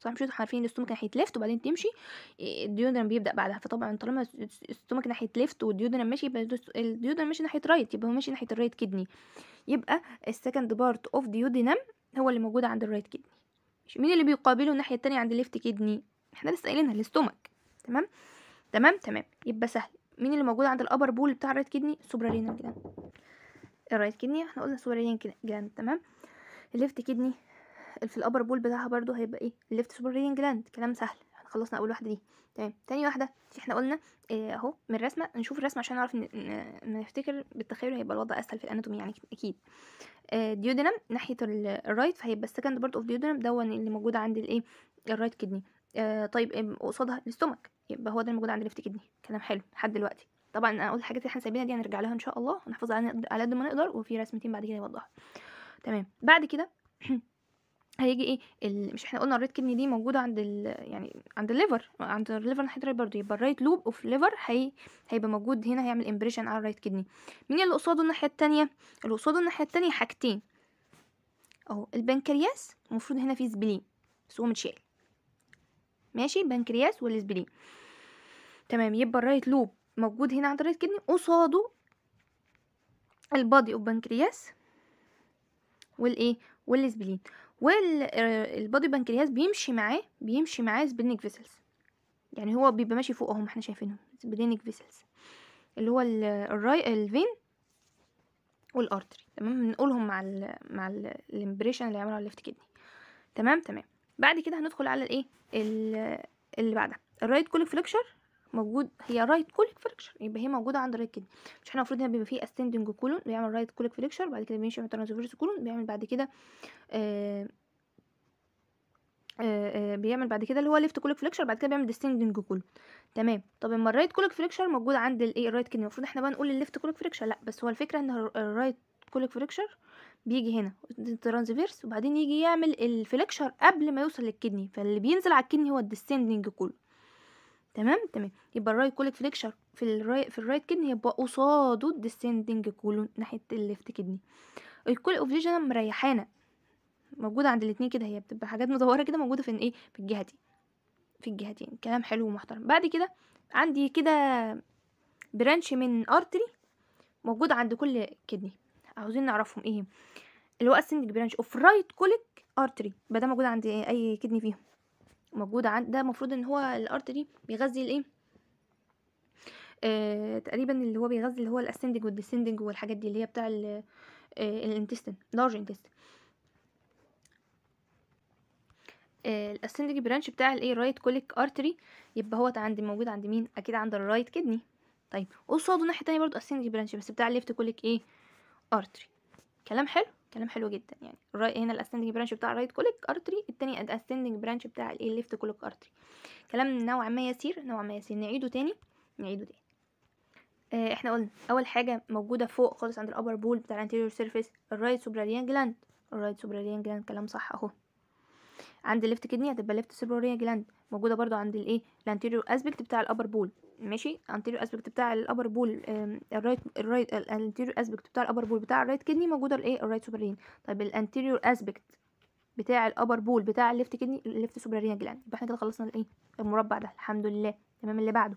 Speaker 1: صح مش عارفين ان الستومك ناحيه ليفت وبعدين تمشي إيه، الديودرم بيبدا بعدها فطبعا طالما الستومك ناحيه ليفت والديودرم ماشي يبقى الديودرم ماشي ناحيه رايت يبقى هو ماشي ناحيه الرايت كدني يبقى السكند بارت اوف ديودينم هو اللي موجود عند الرايت كدني مين اللي بيقابله الناحيه التانية عند الليفت كدني احنا لسه قايلينها الاستومك تمام تمام تمام يبقى سهل مين اللي موجود عند الابر بول بتاع الرايت كدني سوبرالينال جلاند الرايت كدني احنا قلنا سوبرالينال جلاند تمام الليفت كدني في الابر بول بتاعها برضو هيبقى ايه الليفت سوبريين جلاند كلام سهل احنا خلصنا اول واحده دي تمام تاني واحده احنا قلنا آه، اهو من الرسمه نشوف الرسمه عشان نعرف نفتكر بالتخيل هيبقى الوضع اسهل في الاناتومي يعني اكيد آه ديودنم ناحيه الرايت فهيبقى السكند بارت اوف ديودنم ده اللي موجود عند الايه الرايت كدني آه طيب آه، قصادها الاستومك يبقى هو ده اللي موجود عند الليفت كدني كلام حلو لحد دلوقتي طبعا انا اقول الحاجات اللي احنا سايبينها دي هنرجع لها ان شاء الله هنحفظها على قد ما نقدر وفي رسمتين بعد كده يوضحها تمام بعد كده هيجي ايه ال... مش احنا قلنا الريد كدني دي موجوده عند ال... يعني عند الليفر عند الليفر ناحيه الرايت برضه يبقى الرايت لوب اوف ليفر هي... هيبقى موجود هنا هيعمل امبريشن على الرايت كدني مين اللي قصاده الناحيه التانية اللي قصاده الناحيه التانية حاجتين اهو البنكرياس المفروض هنا في سبلين بس هو متشال ماشي بنكرياس والسبلين تمام يبقى الرايت لوب موجود هنا عند الرايت كدني قصاده البادي اوف بنكرياس والايه والاسبلين والبادي آه، بانكرياس بيمشي معاه بيمشي معاه سبلينك فيسلز يعني هو بيبقى ماشي فوقهم احنا شايفينهم سبلينك فيسلز اللي هو الراي الفين والارتري تمام بنقولهم مع الـ مع الامبريشن اللي عملها الليفت كدني تمام تمام بعد كده هندخل على الايه اللي بعدها الرايت كوليك فليكشر موجود هي رايت كوليك فريكشر يبقى هي موجوده عند الرايت كدني مش احنا المفروض هنا بيبقى فيه اسندنج كولون بيعمل رايت كوليك فريكشر بعد كده بيمشي مع ترانسفيرس كولون بيعمل بعد كده آه، آه، آه، بيعمل بعد كده اللي هو ليفت كوليك فليكشر بعد كده بيعمل ديستنجنج كولون تمام طب اما الرايت كوليك فليكشر موجود عند الايه الرايت كدني المفروض احنا بقى نقول الليفت كوليك فليكشر لا بس هو الفكره ان الرايت كوليك فليكشر بيجي هنا ترانزفيرس وبعدين يجي يعمل الفليكشر قبل ما يوصل للكدني فاللي بينزل على الكدني هو الديسندنج كولون تمام تمام يبقى الرايت كوليك فليكشر في الرايت في الرايت كدني يبقى قصاده الديسندنج كولون ناحيه الليفت كدني الكول اوف ليجن مريحانا موجوده عند الاتنين كده هي بتبقى حاجات مدوره كده موجوده في ايه في الجهه دي في الجهتين يعني كلام حلو ومحترم بعد كده عندي كده برانش من ارتري موجود عند كل كدني عاوزين نعرفهم ايه اللي هو اسندنج برانش اوف رايت كوليك ارتري يبقى ده موجود عند اي كدني فيهم موجودة عند ده المفروض ان هو الارتري بيغذي الايه آه تقريبا اللي هو بيغذي اللي هو الاسندنج والديسندنج والحاجات دي اللي هي بتاع ال الانتستين لارج انتستين الاسندنج برانش بتاع الايه رايت كوليك ارتري يبقى هو عند موجود عند مين اكيد عند الرايت كدني طيب قصاده الناحيه التانية برضو اسندنج برانش بس بتاع الليفت كوليك ايه ارتري كلام حلو كلام حلو جدا يعني الراي هنا الاسندنج برانش بتاع الرايت كوليك ارتري الثاني الاسندنج برانش بتاع الايه الليفت كوليك ارتري كلام نوعا ما يسير نوعا ما يسير نعيده تاني نعيده تاني آه، احنا قلنا اول حاجه موجوده فوق خالص عند الابر بول بتاع الانتيريور سيرفيس الرايت سوبراليان جلاند الرايت سوبراليان جلاند كلام صح اهو عند الليفت كدني هتبقى ليفت سيبروريا جلاند موجوده برضو عند الايه الانتيريور اسبكت بتاع الابر بول ماشي anterior اسبكت بتاع الابر بول الرايت الرايت الانتيريور اسبكت بتاع الابر بول بتاع الرايت كدني موجوده الايه الرايت سوبرين طيب الانتيريور اسبكت بتاع الابر بول بتاع الليفت كدني الليفت سوبرين جلاند يبقى احنا كده خلصنا الايه المربع ده الحمد لله تمام اللي بعده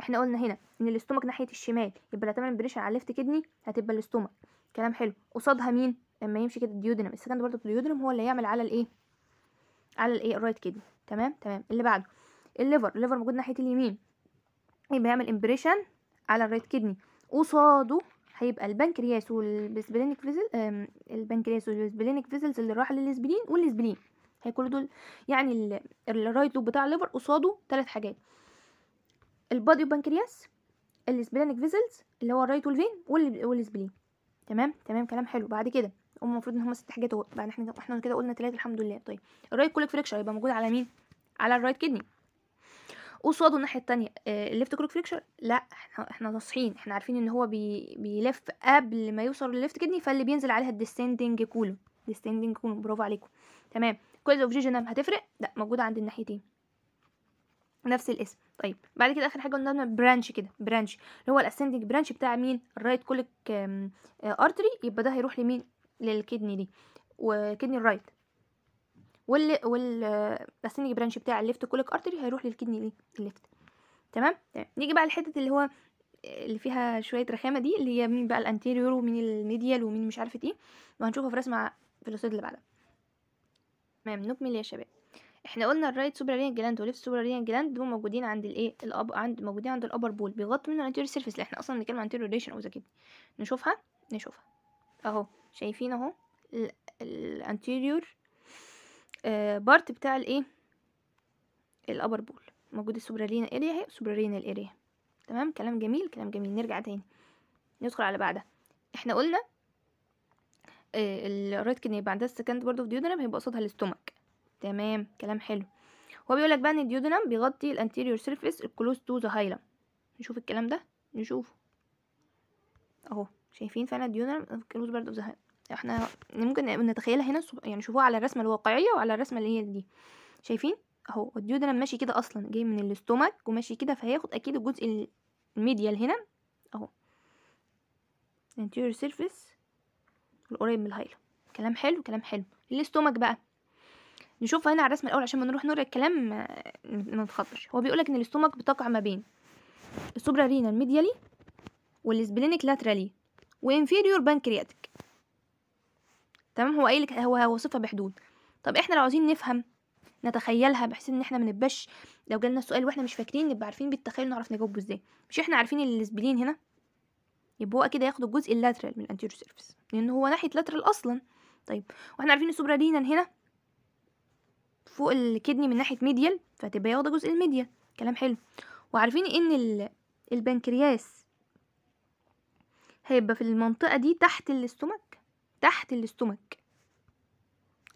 Speaker 1: احنا قلنا هنا ان الاستومك ناحيه الشمال يبقى لو تعمل بريشر على الليفت كدني هتبقى الاستومك كلام حلو قصادها مين لما يمشي كده الديودنم السكند برضه الديودنم هو اللي هيعمل على الايه على الايه الرايت كدني تمام تمام اللي بعده الليفر الليفر موجود ناحيه اليمين يبقى هيعمل امبريشن على الرايت كدني قصاده هيبقى البنكرياس والسبلينك فيزل البنكرياس والسبلينك فيزلز اللي راح للسبلين والسبلين هي كل دول يعني الرايت لوب بتاع الليفر قصاده ثلاث حاجات البادي والبنكرياس السبلينك فيزلز اللي هو الرايت والفين والسبلين تمام تمام كلام حلو بعد كده هم المفروض ان هم ست حاجات اهو بقى احنا احنا كده قلنا ثلاثه الحمد لله طيب الرايت كوليك فريكشر هيبقى موجود على مين على الرايت كدني قصاده الناحيه التانية الليفت كروك فليكشر لا احنا احنا صاحيين احنا عارفين ان هو بي بيلف قبل ما يوصل للليفت كدني فاللي بينزل عليها الديسندنج كولو ديسندنج كولو برافو عليكم تمام كويلز اوف جيجنم هتفرق لا موجوده عند الناحيتين نفس الاسم طيب بعد كده اخر حاجه قلنا برانش كده برانش اللي هو الاسندنج برانش بتاع مين الرايت كوليك ارتري يبقى ده هيروح لمين للكدني دي وكدني الرايت وال وال برانش بتاع الليفت كوليك ارتري هيروح للكدني ليه الليفت تمام نيجي بقى الحته اللي هو اللي فيها شويه رخامه دي اللي هي مين بقى الانتيريور ومين الميديال ومين مش عارفه ايه وهنشوفها في رسمه في الاسود اللي بعدها تمام نكمل يا شباب احنا قلنا الرايت سوبرارين جلاند والليفت سوبرارين جلاند دول موجودين عند الايه الاب عند موجودين عند الابر بول بيغطوا منه الانتيريور سيرفيس اللي احنا اصلا بنتكلم عن انتيريور ريشن او كده نشوفها نشوفها اهو شايفين اهو الانتيريور بارت آه، بتاع الايه الابر بول موجود السوبرالينا اريا اهي سوبرالينا اريا تمام كلام جميل كلام جميل نرجع تاني ندخل على بعدها احنا قلنا آه، الرايت يبقى عندها السكند برضه في ديودنم هيبقى قصادها الاستومك تمام كلام حلو هو بيقول لك بقى ان الديودنم بيغطي الانتيريور سيرفيس الكلوز تو ذا هايلم نشوف الكلام ده نشوفه اهو شايفين فعلا الديودنم كلوز برضه ذا هايلم احنا ممكن نتخيلها هنا يعني شوفوها على الرسمه الواقعيه وعلى الرسمه اللي هي دي شايفين اهو الديودرم ماشي كده اصلا جاي من الاستومك وماشي كده فهياخد اكيد الجزء الميديال هنا اهو anterior سيرفيس القريب من الهايلا كلام حلو كلام حلو الاستومك بقى نشوف هنا على الرسم الاول عشان ما نروح نقرا الكلام ما نتخطش هو بيقولك ان الاستومك بتقع ما بين السوبرا رينال ميديالي والسبلينيك لاترالي وانفيريور بانكرياتيك تمام هو قايل هو هو صفه بحدود طب احنا لو عاوزين نفهم نتخيلها بحيث ان احنا ما نبقاش لو جالنا سؤال واحنا مش فاكرين نبقى عارفين بالتخيل نعرف نجاوبه ازاي مش احنا عارفين السبلين هنا يبقى هو اكيد ياخد الجزء اللاترال من الانتيريور سيرفيس لان هو ناحيه لاترال اصلا طيب واحنا عارفين السوبرا رينا هنا فوق الكدني من ناحيه ميديال فتبقى ياخد جزء الميديال كلام حلو وعارفين ان البنكرياس هيبقى في المنطقه دي تحت الاستومك تحت الاستومك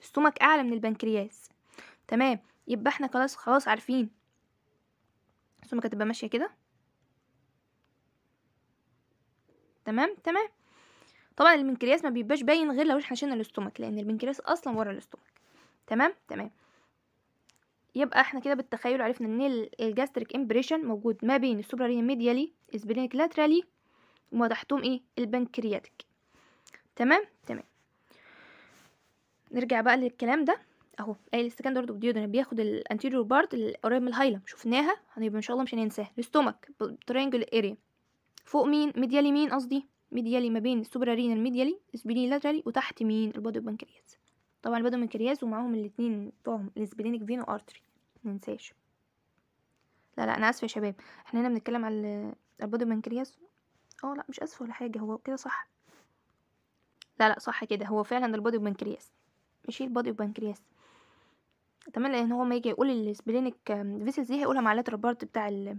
Speaker 1: استومك اعلى من البنكرياس تمام يبقى احنا خلاص خلاص عارفين الاستومك هتبقى ماشيه كده تمام تمام طبعا البنكرياس ما بيبقاش باين غير لو احنا شلنا الاستومك لان البنكرياس اصلا ورا الاستومك تمام تمام يبقى احنا كده بالتخيل عرفنا ان الجاستريك امبريشن موجود ما بين السوبرارين ميديالي اسبلينيك لاترالي وما تحتهم ايه البنكرياتيك تمام تمام نرجع بقى للكلام ده اهو قايل السكندرد ديودرنت بياخد الانتيريور بارت القريب من الهايلم شفناها هنبقى ان شاء الله مش هننساها الاستومك ترينجل اريا فوق مين ميديالي مين قصدي ميديالي ما بين السوبرارينال ميديالي السبلين لاترالي وتحت مين البودو بنكرياس طبعا البودو بنكرياس ومعاهم الاثنين بتوعهم السبلينك فين وارتري مننساش لا لا انا اسفه يا شباب احنا هنا بنتكلم على البودو بنكرياس اه لا مش اسفه ولا حاجه هو كده صح لا لا صح كده هو فعلا البادي مش ماشي البادي بنكرياس اتمنى لان هو ما يجي يقول السبلينك فيسلز دي هيقولها مع اللاتر بارت بتاع ال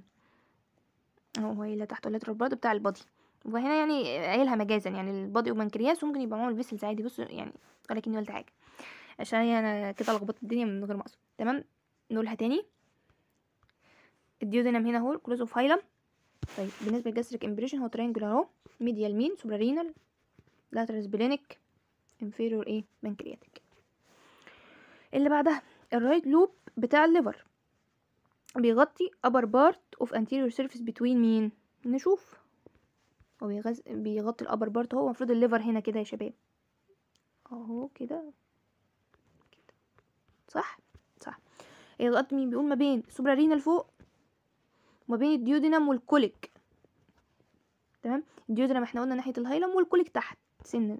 Speaker 1: هو إيه اللي تحت اللاتر بارت بتاع البادي وهنا يعني قايلها مجازا يعني البادي وبنكرياس ممكن يبقى معاهم الفيسلز عادي بص يعني ولكن قلت حاجه عشان انا كده لخبطت الدنيا من غير ما اقصد تمام نقولها تاني الديودينم هنا هو الكلوز اوف هايلم طيب بالنسبه للجاستريك امبريشن هو ترينجولار اهو ميديال مين سوبرارينال lateral splenic inferior ايه pancreatic اللي بعدها الرايت لوب بتاع الليفر بيغطي upper part of anterior surface between مين نشوف هو بيغز... بيغطي الابر بارت هو المفروض الليفر هنا كده يا شباب اهو كده صح صح يغطي مين بيقول ما بين السوبرارينال فوق وما بين الديودينم والكوليك تمام الديودينم احنا قلنا ناحيه الهايلم والكوليك تحت سنا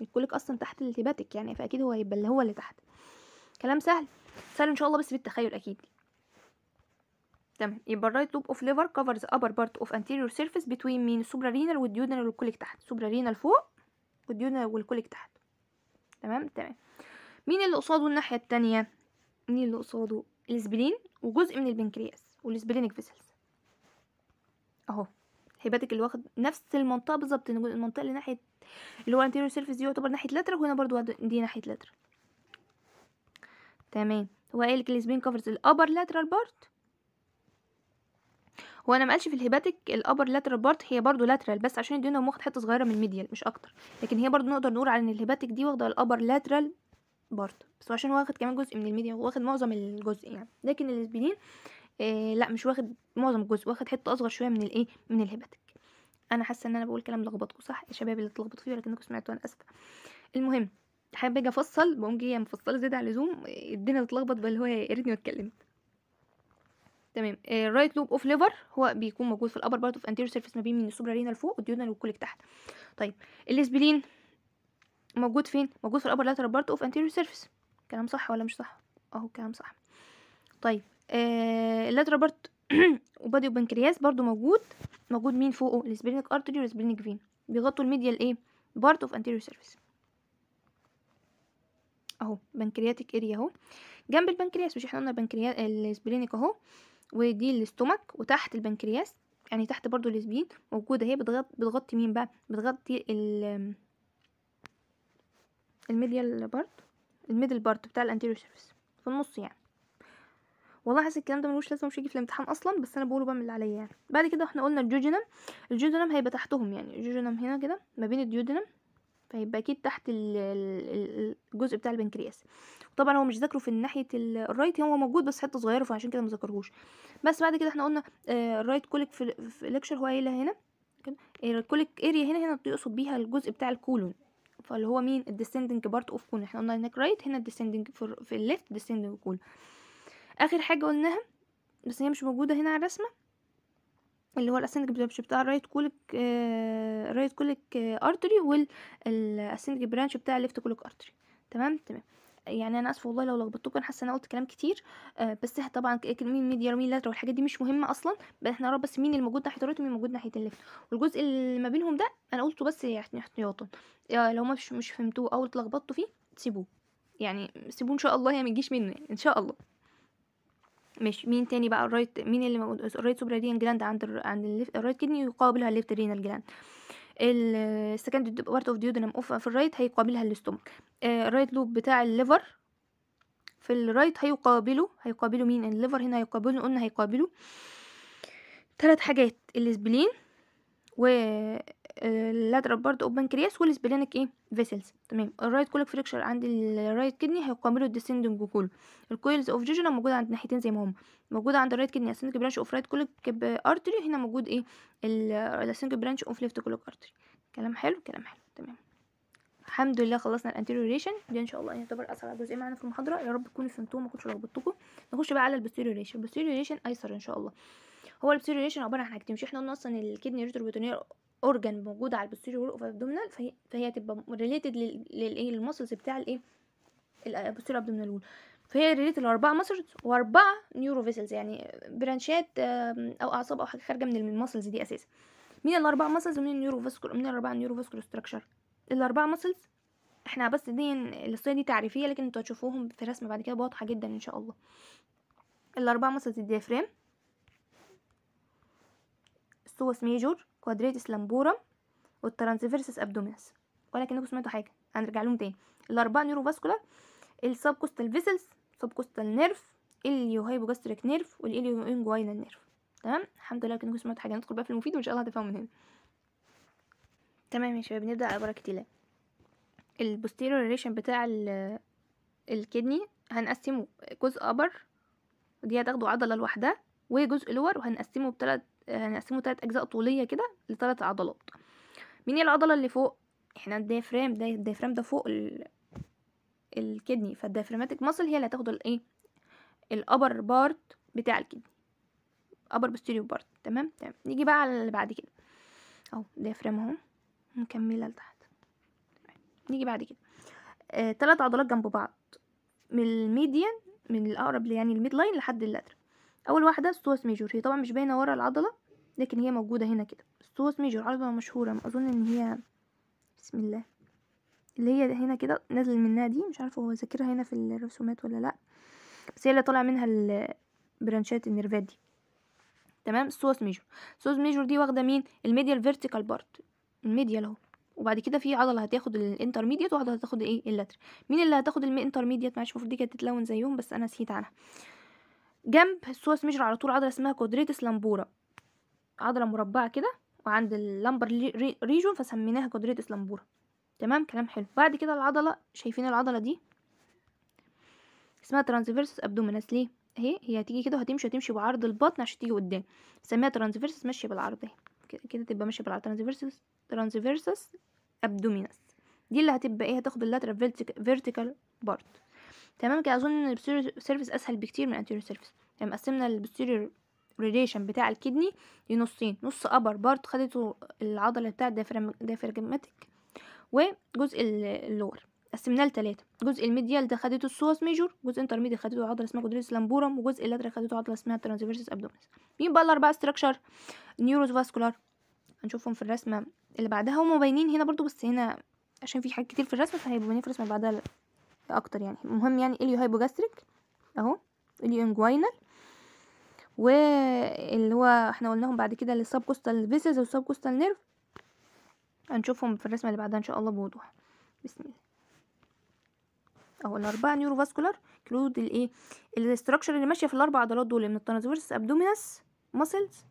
Speaker 1: الكوليك اصلا تحت التباتك يعني فاكيد هو هيبقى اللي هو اللي تحت كلام سهل سهل ان شاء الله بس بالتخيل اكيد تمام يبقى الرايت لوب اوف ليفر كفرز ابر بارت اوف انتيريور سيرفيس بتوين مين السوبرارينال والديودنال والكوليك تحت السوبرارينال فوق والديودنال والكوليك تحت تمام تمام مين اللي قصاده الناحيه الثانيه مين اللي قصاده الاسبلين وجزء من البنكرياس والاسبلينك فيسلز اهو هيباتك اللي واخد نفس المنطقه بالظبط المنطقه اللي ناحيه اللي هو انتيريور سيرفيس دي يعتبر ناحيه لاتر وهنا برضو دي ناحيه لاتر تمام هو قال لك السبين كفرز الابر لاترال بارت هو انا ما قالش في الهيباتيك الابر لاترال بارت هي برضو لاترال بس عشان الدينام واخد حته صغيره من الميديال مش اكتر لكن هي برضو نقدر نقول على ان الهيباتيك دي واخده الابر لاترال بارت بس عشان واخد كمان جزء من الميديا واخد معظم الجزء يعني لكن الاسبينين إيه لا مش واخد معظم الجزء واخد حته اصغر شويه من الايه من الهبتك انا حاسه ان انا بقول كلام لخبطكم صح يا شباب اللي تلخبطوا فيه ولكنكم سمعتوا انا اسفه المهم حابه اجي افصل بقوم جايه مفصله زياده عن اللزوم الدنيا تتلخبط بل هو يا ريتني ما اتكلمت تمام الرايت لوب اوف ليفر هو بيكون موجود في الابر بارت اوف انتيرو سيرفيس ما بين من السوبر رينا لفوق والديودنال والكوليك تحت طيب الاسبلين موجود فين موجود في الابر لاترال بارت اوف انتيرو سيرفيس كلام صح ولا مش صح اهو كلام صح طيب آه، اللات بارت وبادي وبنكرياس برضو موجود موجود مين فوقه السبرينك ارتري والسبرينك فين بيغطوا الميديا الايه بارت اوف انتيريور سيرفيس اهو بنكرياتيك اريا اهو جنب البنكرياس مش احنا قلنا البنكرياس السبرينك اهو ودي الاستومك وتحت البنكرياس يعني تحت برضو السبين موجوده هي بتغط... بتغطي مين بقى بتغطي ال الميديال بارت الميدل بارت بتاع الانتيريور سيرفيس في النص يعني والله حاسس الكلام ده ملوش لازمه مش هيجي في الامتحان اصلا بس انا بقوله بعمل اللي عليا يعني بعد كده احنا قلنا الجوجينم الجوجينم هيبقى تحتهم يعني الجوجينم هنا كده ما بين الديودينم فيبقى اكيد تحت الجزء بتاع البنكرياس طبعا هو مش ذاكره في ناحيه الرايت هو موجود بس حته صغيره فعشان كده ما ذكرهوش بس بعد كده احنا قلنا الرايت آه، كوليك في ليكشر هو قايلها هنا الكوليك اريا آه، هنا هنا بيقصد بيها الجزء بتاع الكولون فاللي هو مين الديسندنج بارت اوف كولون احنا قلنا هناك رايت هنا الديسندنج في الليفت ديسندنج كولون اخر حاجه قلناها بس هي مش موجوده هنا على الرسمه اللي هو برانش بتاع الرايت كوليك آه رايت كوليك آه ارتري والاسندك برانش بتاع الليفت كوليك ارتري تمام تمام يعني انا اسفه والله لو لخبطتكم انا حاسه انا قلت كلام كتير آه بس طبعا مين ميديا مين لاترا والحاجات دي مش مهمه اصلا بس احنا بس مين الموجود ناحيه الرايت ومين موجود ناحيه الليفت والجزء اللي ما بينهم ده انا قلته بس يعني احتياطا يعني لو ما مش فهمتوه او اتلخبطتوا فيه سيبوه يعني سيبوه ان شاء الله هي ما تجيش منه ان شاء الله مش مين تاني بقى الرايت مين اللي موجود الرايت سوبراديان جلاند عند عند الرايت كدني يقابلها الليفت رينال جلاند السكند بارت اوف ديودنم اوف في الرايت هيقابلها الاستومك آه، الرايت لوب بتاع الليفر في الرايت هيقابله هيقابله مين الليفر هنا هيقابله قلنا هيقابله ثلاث حاجات الاسبلين و اللاترال برضو اوف بانكرياس والسبلينك ايه فيسلز تمام الرايت كولك فريكشر عند الرايت كدني هيقامله الديسندنج كول الكويلز اوف جيجنا موجوده عند الناحيتين زي ما هم موجوده عند الرايت كدني اسينك برانش اوف رايت كولك ارتري هنا موجود ايه الاسينك برانش اوف ليفت كولك ارتري كلام حلو كلام حلو تمام الحمد لله خلصنا الانتيريور ريشن دي ان شاء الله يعتبر اسرع جزء معانا في المحاضره يا رب تكونوا فهمتوه ما كنتش لخبطتكم نخش بقى على البوستيريور ريشن ريشن ايسر ان شاء الله هو البوستيريور ريشن عباره عن حاجتين مش احنا قلنا اصلا الكدني ريتروبيتونير اورجان موجوده على البوستيريور والرو اوف ابدومينال فهي, فهي تبقى ريليتد للايه للمسلز بتاع الايه البوستيريور ابدومينال وول فهي ريليتد لاربعه مسلز واربعه نيورو فيسلز يعني برانشات او اعصاب او حاجه خارجه من المسلز دي اساسا مين الاربع مسلز ومين النيورو فاسكول من الاربع نيورو فاسكول ستراكشر الاربع مسلز احنا بس دي الاستاذه دي تعريفيه لكن انتوا هتشوفوهم في رسمه بعد كده واضحه جدا ان شاء الله الاربع مسلز الديافرام السوس ميجور كوادريتس لامبورا والترانزفيرسس ابدومينس ولكنكم سمعتوا حاجه هنرجع لهم تاني الاربعه نيوروفاسكولار كوستال فيسلز كوستال نيرف هايبوجاستريك نيرف والاليو انجواينال نيرف تمام الحمد لله كنتوا سمعتوا حاجه ندخل بقى في المفيد وان شاء الله هتفهموا من هنا تمام يا شباب نبدا عباره الله البوستيريور ريليشن بتاع الكدني هنقسمه جزء ابر ودي هتاخده عضله لوحدها وجزء لور وهنقسمه بثلاث هنقسمه يعني تلات اجزاء طوليه كده لتلات عضلات مين العضله اللي فوق احنا الديافرام ده الديافرام ده فوق ال... الكدني فالديافراماتيك ماسل هي اللي هتاخد الايه الابر بارت بتاع الكدني ابر بوستيريو بارت تمام تمام نيجي بقى على اللي بعد كده اهو ديافرام اهو مكمله لتحت نيجي بعد كده آه، تلات عضلات جنب بعض من الميديان من الاقرب يعني الميد لاين لحد اللاتر اول واحده السوس ميجور هي طبعا مش باينه ورا العضله لكن هي موجوده هنا كده السوس ميجور عضله مشهوره اظن ان هي بسم الله اللي هي هنا كده نازل منها دي مش عارفه هو ذاكرها هنا في الرسومات ولا لا بس هي اللي طالع منها البرانشات النيرفات دي تمام السوس ميجور السوس ميجور دي واخده مين الميديال فيرتيكال بارت الميديال اهو وبعد كده في عضله هتاخد الانترميديت وعضله هتاخد ايه اللاتر مين اللي هتاخد الانترميديت معلش المفروض دي كانت تتلون زيهم بس انا نسيت عنها جنب السوس ميجر على طول عضله اسمها كودريتس لامبورا عضله مربعه كده وعند اللامبر ريجون فسميناها كودريتس لامبورا تمام كلام حلو بعد كده العضله شايفين العضله دي اسمها ترانزفيرسس ابدومينس ليه اهي هي هتيجي كده وهتمشي هتمشي بعرض البطن عشان تيجي قدام نسميها ترانزفيرسس ماشيه بالعرض اهي كده تبقى ماشيه بالعرض ترانزفيرسس ترانزفيرسس ابدومينس دي اللي هتبقى ايه هتاخد اللاترال فيرتيكال بارت تمام كده اظن ان البستيريو سيرفيس اسهل بكتير من الانتيريو سيرفيس لما يعني قسمنا البستيريو ريليشن بتاع الكدني لنصين نص ابر بارت خدته العضله بتاع الدافرجماتيك وجزء اللور قسمناه لتلاتة جزء الميديال ده خدته السوس ميجور جزء انترميدي خدته عضله اسمها كودريس لامبورم وجزء اللاترال خدته عضله اسمها ترانسفيرسس ابدومينس مين بقى الاربعه ستراكشر نيوروز فاسكولار هنشوفهم في الرسمه اللي بعدها هما باينين هنا برضو بس هنا عشان في حاجات كتير في الرسمه فهيبقوا باينين في الرسمه اللي بعدها ده اكتر يعني المهم يعني اليو هايبوجاستريك اهو اليو انجوينال واللي هو احنا قلناهم بعد كده للسب كوستال فيسز والسب كوستال نيرف هنشوفهم في الرسمه اللي بعدها ان شاء الله بوضوح بسم الله اهو الاربعه فاسكولار كلود الايه الاستراكشر اللي ماشيه في الاربع عضلات دول من الترانسفيرس ابدومينس ماسلز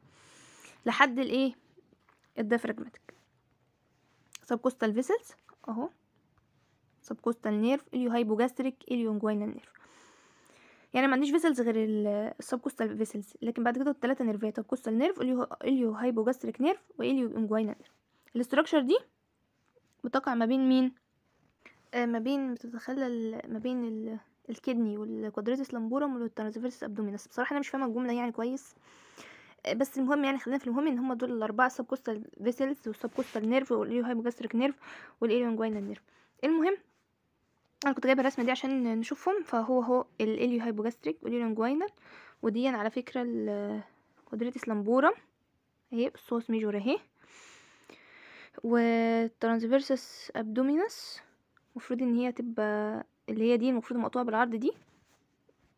Speaker 1: لحد الايه الديافراجماتيك سب كوستال فيسلز اهو سبكوستال نيرف اليو hypogastric اليو انجوينال نيرف يعني ما عنديش فيسلز غير السبكوستال فيسلز لكن بعد كده الثلاثه نيرفات سبكوستال نيرف اليو اليو nerve نيرف واليو انجوينال نيرف الاستراكشر دي بتقع ما بين مين آه ما بين بتتخلل ما بين ال... الكدني والكوادريتس لامبورم والترانسفيرس ابدومينس بصراحه انا مش فاهمه الجمله يعني كويس آه، بس المهم يعني خلينا في المهم ان هم دول الاربعه سب كوستال فيسلز والسب كوستال نيرف والهايبوجاستريك نيرف والاليونجوينال نيرف المهم انا كنت جايبه الرسمه دي عشان نشوفهم فهو هو الاليو هايبوجاستريك واليولونجوينال ودي على فكره الكودريتس لامبورا اهي الصوص ميجور اهي والترانسفيرسس ابدومينس المفروض ان هي تبقى اللي هي دي المفروض مقطوعه بالعرض دي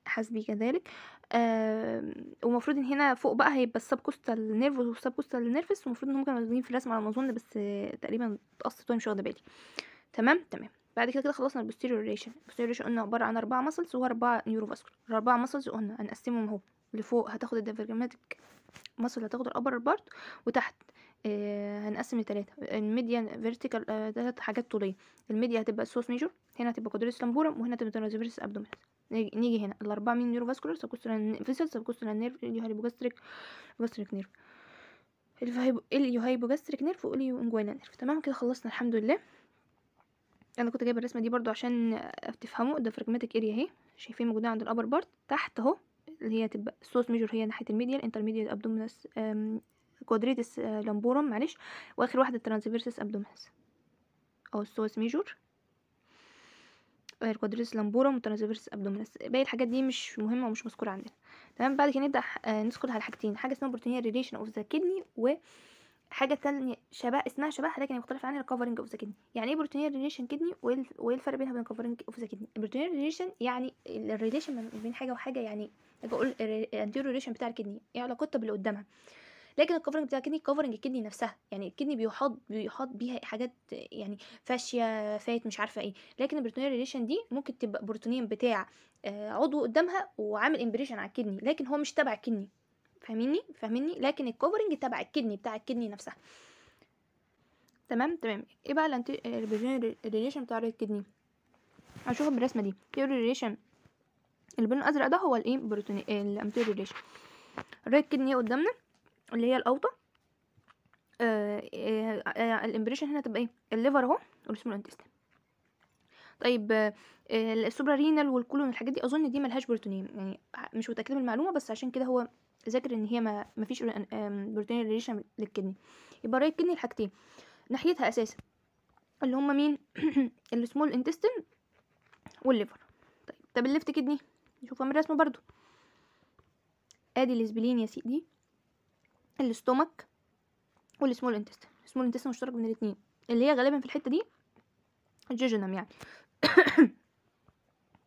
Speaker 1: حسبي كذلك آه ومفروض ان هنا فوق بقى هيبقى السب كوستال نيرفس والسب كوستال نيرفس ومفروض ان هم كانوا موجودين في الرسم على ما اظن بس تقريبا اتقصت وانا مش واخده بالي تمام تمام بعد كده كده خلصنا البوستيريور ريشن البوستيريور ريشن قلنا عباره عن اربعه ماسلز واربعه نيوروفاسكولار الاربعه مسلز قلنا هنقسمهم اهو اللي فوق هتاخد الديافرجماتيك مسل هتاخد الابر بارت وتحت آه هنقسم لتلاتة الميديا فيرتيكال آه حاجات طولية الميديا هتبقى السوس ميجور هنا هتبقى كودريس لامبورم وهنا هتبقى ترانزفيرس ابدومينس نيجي هنا الأربعة مين نيوروفاسكولار سبكوسترال فيسل سبكوسترال نيرف اليوهايبوجاستريك جاستريك نيرف اليوهايبوجاستريك نيرف واليوانجوينا نيرف تمام كده خلصنا الحمد لله انا كنت جايبه الرسمه دي برضو عشان تفهموا ده فرجماتك اريا اهي شايفين موجوده عند الابر بارت تحت اهو اللي هي تبقى السوس ميجور هي ناحيه الميديال انترميديال ابدومينس كوادريتس لامبورم معلش واخر واحده الترانسفيرسس ابدومينس او السوس ميجور الكوادريتس لامبورم والترانسفيرسس ابدومينس باقي الحاجات دي مش مهمه ومش مذكوره عندنا تمام بعد كده نبدا آه، ندخل على حاجتين حاجه اسمها بروتينيا ريليشن اوف ذا كيدني و حاجه تانية شبه اسمها شبه لكن مختلف عنها الكفرنج اوف ذا كدني يعني ايه بروتينير ريليشن كدني وايه الفرق بينها وبين الكفرنج اوف ذا كدني البروتينير ريليشن يعني الريليشن بين حاجه وحاجه يعني بقول الانتيريور ريليشن بتاع الكدني ايه علاقتها باللي قدامها لكن الكفرنج بتاع الكدني كفرنج الكدني نفسها يعني الكدني بيحاط بيحاط بيها حاجات يعني فاشيه فات مش عارفه ايه لكن البروتونين ريليشن دي ممكن تبقى بروتونين بتاع آه، عضو قدامها وعامل امبريشن على الكدني لكن هو مش تبع الكدني فاهميني فاهميني لكن الكوفرنج تبع الكدني بتاع الكدني نفسها تمام تمام ايه بقى الريليشن بتاع الكدني هشوفه بالرسمه دي ايه البيور ريليشن البن الازرق ده هو الايه بروتين الامتير ريليشن الرايت كدني قدامنا اللي هي الاوطه آه، آه، آه، الامبريشن هنا تبقى ايه الليفر اهو والسمول انتستين طيب السوبرارينال والكولون الحاجات دي اظن دي ملهاش بروتونين يعني مش متاكده من المعلومه بس عشان كده هو ذاكر ان هي ما مفيش بروتين ريليشن للكدني يبقى راي الكدني الحاجتين ناحيتها اساسا اللي هما مين السمول انتستين والليفر طيب طب الليفت كدني نشوفها من رسمه برضو ادي الاسبلين يا سيدي الاستومك والسمول انتستين السمول انتستين مشترك بين الاتنين اللي هي غالبا في الحته دي الجيجنم يعني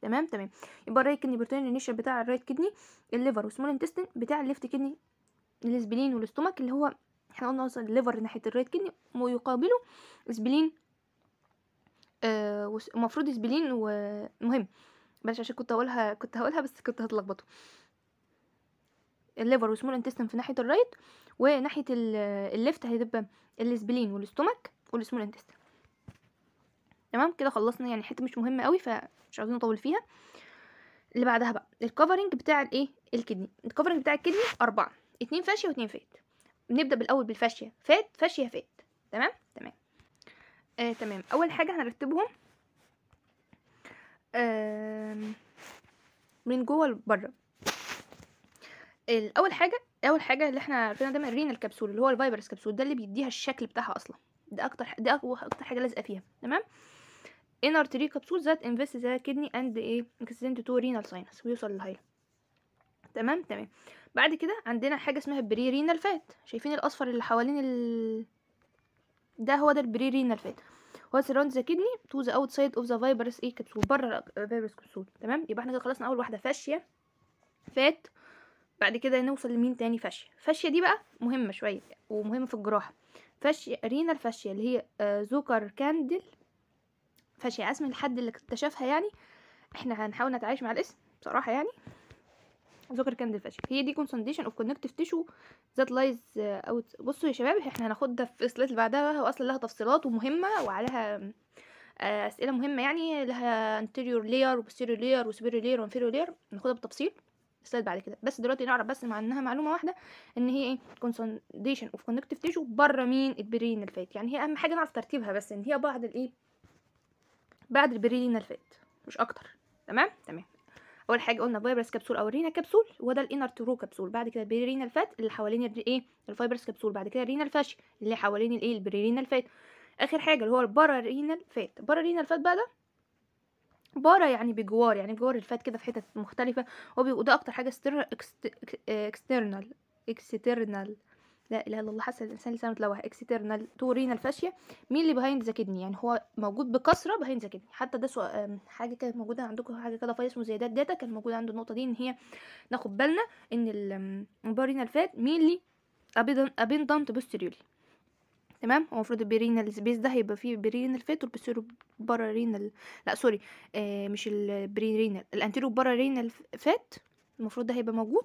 Speaker 1: تمام تمام يبقى الرايت كدني بروتين النشر بتاع الرايت كدني الليفر والسمول انتستين بتاع الليفت كدني الاسبلين والاستومك اللي هو احنا قلنا اصلا الليفر ناحيه الرايت كدني ويقابله اسبلين المفروض آه اسبلين ومهم بلاش عشان كنت هقولها كنت هقولها بس كنت هتلخبطه الليفر والسمول انتستين في ناحيه الرايت وناحيه الليفت هتبقى الاسبلين والاستومك والسمول انتستين تمام كده خلصنا يعني حته مش مهمه قوي فمش عاوزين نطول فيها اللي بعدها بقى الكفرنج بتاع الايه الكدني الكفرنج بتاع الكدني أربعة اتنين فاشيه واتنين فات بنبدا بالاول بالفاشيه فات فاشيه فات تمام تمام آه تمام اول حاجه هنرتبهم آه من جوه لبره الاول حاجه اول حاجه اللي احنا عارفينها ده الرينال كبسول اللي هو الفايبرس كبسول ده اللي بيديها الشكل بتاعها اصلا ده اكتر ده اكتر حاجه لازقه فيها تمام inner three capsules that invest the kidney and a extend to renal sinus ويوصل للهايلا تمام تمام بعد كده عندنا حاجة اسمها بري رينال فات شايفين الأصفر اللي حوالين ال... ده هو ده البري رينال فات هو surrounds the kidney to the outside of the فايبرس ايه كبسول بره الفايبرس كبسول تمام يبقى احنا كده خلصنا أول واحدة فاشية فات بعد كده نوصل لمين تاني فاشية فاشية دي بقى مهمة شوية ومهمة في الجراحة فاشية رينال فاشية اللي هي زوكر آه، كاندل فشي اسم الحد اللي اكتشفها يعني احنا هنحاول نتعايش مع الاسم بصراحه يعني ذكر كان الفشل هي دي كونسنديشن اوف كونكتيف تيشو ذات لايز اوت بصوا يا شباب احنا هناخد ده في السلايد اللي بعدها هو اصلا لها تفصيلات ومهمه وعليها آه، اسئله مهمه يعني لها anterior layer وبوستيريور layer وسوبيريور layer وانفيريور layer ناخدها بالتفصيل السلايد بعد كده بس دلوقتي نعرف بس مع انها معلومه واحده ان هي ايه كونسنديشن اوف كونكتيف تيشو بره مين البرين الفات يعني هي اهم حاجه نعرف ترتيبها بس ان هي بعد الايه بعد اللي الفات مش اكتر تمام تمام اول حاجه قلنا فايبرس كبسول او رينا كبسول وده الانر ترو كبسول بعد كده البريلينا الفات اللي حوالين الايه الفايبرس كبسول بعد كده الرينا الفاشي اللي حوالين الايه البريلينا الفات اخر حاجه اللي هو البارا رينا الفات برا رينا الفات بقى ده بارا يعني بجوار يعني جوار الفات كده في حتت مختلفه وده ده اكتر حاجه اكسترنال اكسترنال إيه، لا اله الا الله حاسه الانسان لسانه متلوح اكسترنال تورينا الفاشيه مين اللي بيهايند ذا كدني يعني هو موجود بكثره بيهايند ذا كدني حتى ده سؤال حاجه كانت موجوده عندكم حاجه كده فايس اسمه زيادات داتا كان موجود عنده النقطه دي ان هي ناخد بالنا ان البارينال الفات مين اللي دانت بوستيريولي تمام هو المفروض البيرينال سبيس ده هيبقى فيه برينال فات والبسيرو برارينال لا سوري آه مش البرينال الانتيرو برارينال فات المفروض ده هيبقى موجود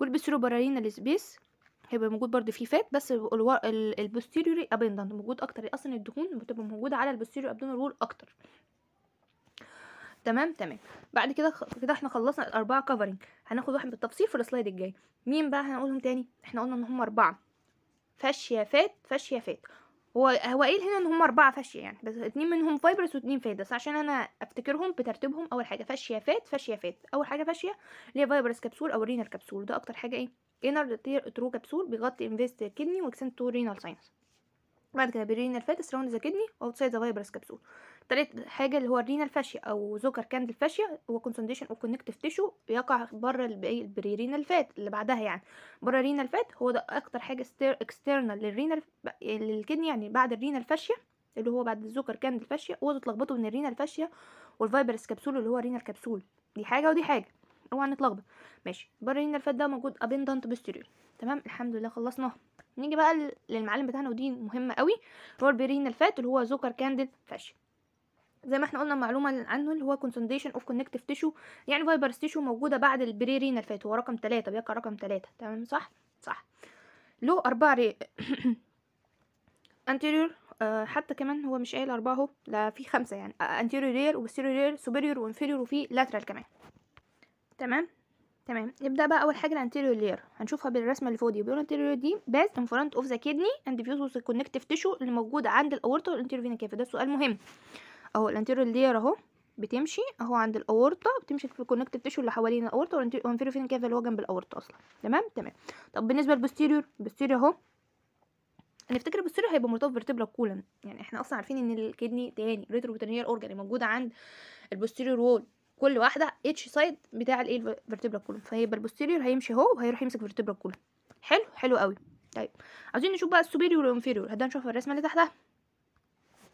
Speaker 1: والبسيرو برارينال سبيس هيبقى موجود برضو فيه فات بس البوستيريوري ابندنت موجود اكتر اصلا الدهون بتبقى موجوده على البوستيريور ابندنت وول اكتر تمام تمام بعد كده كده احنا خلصنا الاربعه كفرنج هناخد واحد بالتفصيل في السلايد الجاي مين بقى هنقولهم تاني احنا قلنا ان هم اربعه فاشيه فات فاشيه فات هو هو قايل هنا ان هم اربعه فاشيه يعني بس اتنين منهم فايبرس واتنين فات بس عشان انا افتكرهم بترتيبهم اول حاجه فاشيه فات فاشيه فات اول حاجه فاشيه اللي هي فايبرس كبسول او رينر كبسول ده اكتر حاجه ايه tear through capsule بيغطي و كدني to renal sinus بعد كده برينال فاتس سراوند ذا كدني اوتسايد ذا فايبرس كبسول تالت حاجه اللي هو الرينال فاشيا او زوكر كاند الفاشيا هو كونسنتريشن او كونكتيف تيشو يقع بره البريرينال فات اللي بعدها يعني بره الرينال فات هو ده اكتر حاجه اكسترنال للرينال للكدني يعني بعد الرينال فاشيا اللي هو بعد الزوكر كاند الفاشيا تتلخبطوا بين الرينال فاشيا والفايبرس كبسول اللي هو رينال كبسول دي حاجه ودي حاجه اوعى نتلخبط ماشي برلين الفات ده موجود ابندنت بوستيريور تمام الحمد لله خلصناه نيجي بقى للمعلم بتاعنا ودي مهمه قوي هو البرين الفات اللي هو زوكر كاندل فاشل زي ما احنا قلنا معلومه عنه اللي هو كونسندريشن اوف كونكتيف تيشو يعني فايبرس تيشو موجوده بعد البريرين الفات هو رقم 3 بيقع رقم 3 تمام صح صح له اربع ري... انتيريور آه حتى كمان هو مش قايل اربعه لا في خمسه يعني آه و رير وبستيريور رير و وانفيريور وفي لاترال كمان تمام تمام نبدا بقى اول حاجه الانتيريور لير هنشوفها بالرسمه اللي فوق دي بيقول الانتيريور دي باز ان فرونت اوف ذا كيدني اند فيوز كونكتيف تيشو اللي موجوده عند الاورطه والانتيريور فينا كيف ده سؤال مهم اهو الانتيريور لير اهو بتمشي اهو عند الاورطه بتمشي في الكونكتيف تيشو اللي حوالين الاورطه والانتيريور فينا كيف اللي هو جنب الاورطه اصلا تمام تمام طب بالنسبه للبوستيريور البوستيريور اهو نفتكر البوستيريور هيبقى مرتبط بفيرتبرا كولن يعني احنا اصلا عارفين ان الكدني تاني ريترو بوتانيال اورجان موجوده عند البوستيريور وول كل واحده اتش سايد بتاع الايه الفيرتيبرا كولوم فهيبقى البوستيريور هيمشي اهو وهيروح يمسك فيرتيبرا كولوم حلو حلو قوي طيب عايزين نشوف بقى السوبيريور والانفيريور هدا نشوف الرسمه اللي تحتها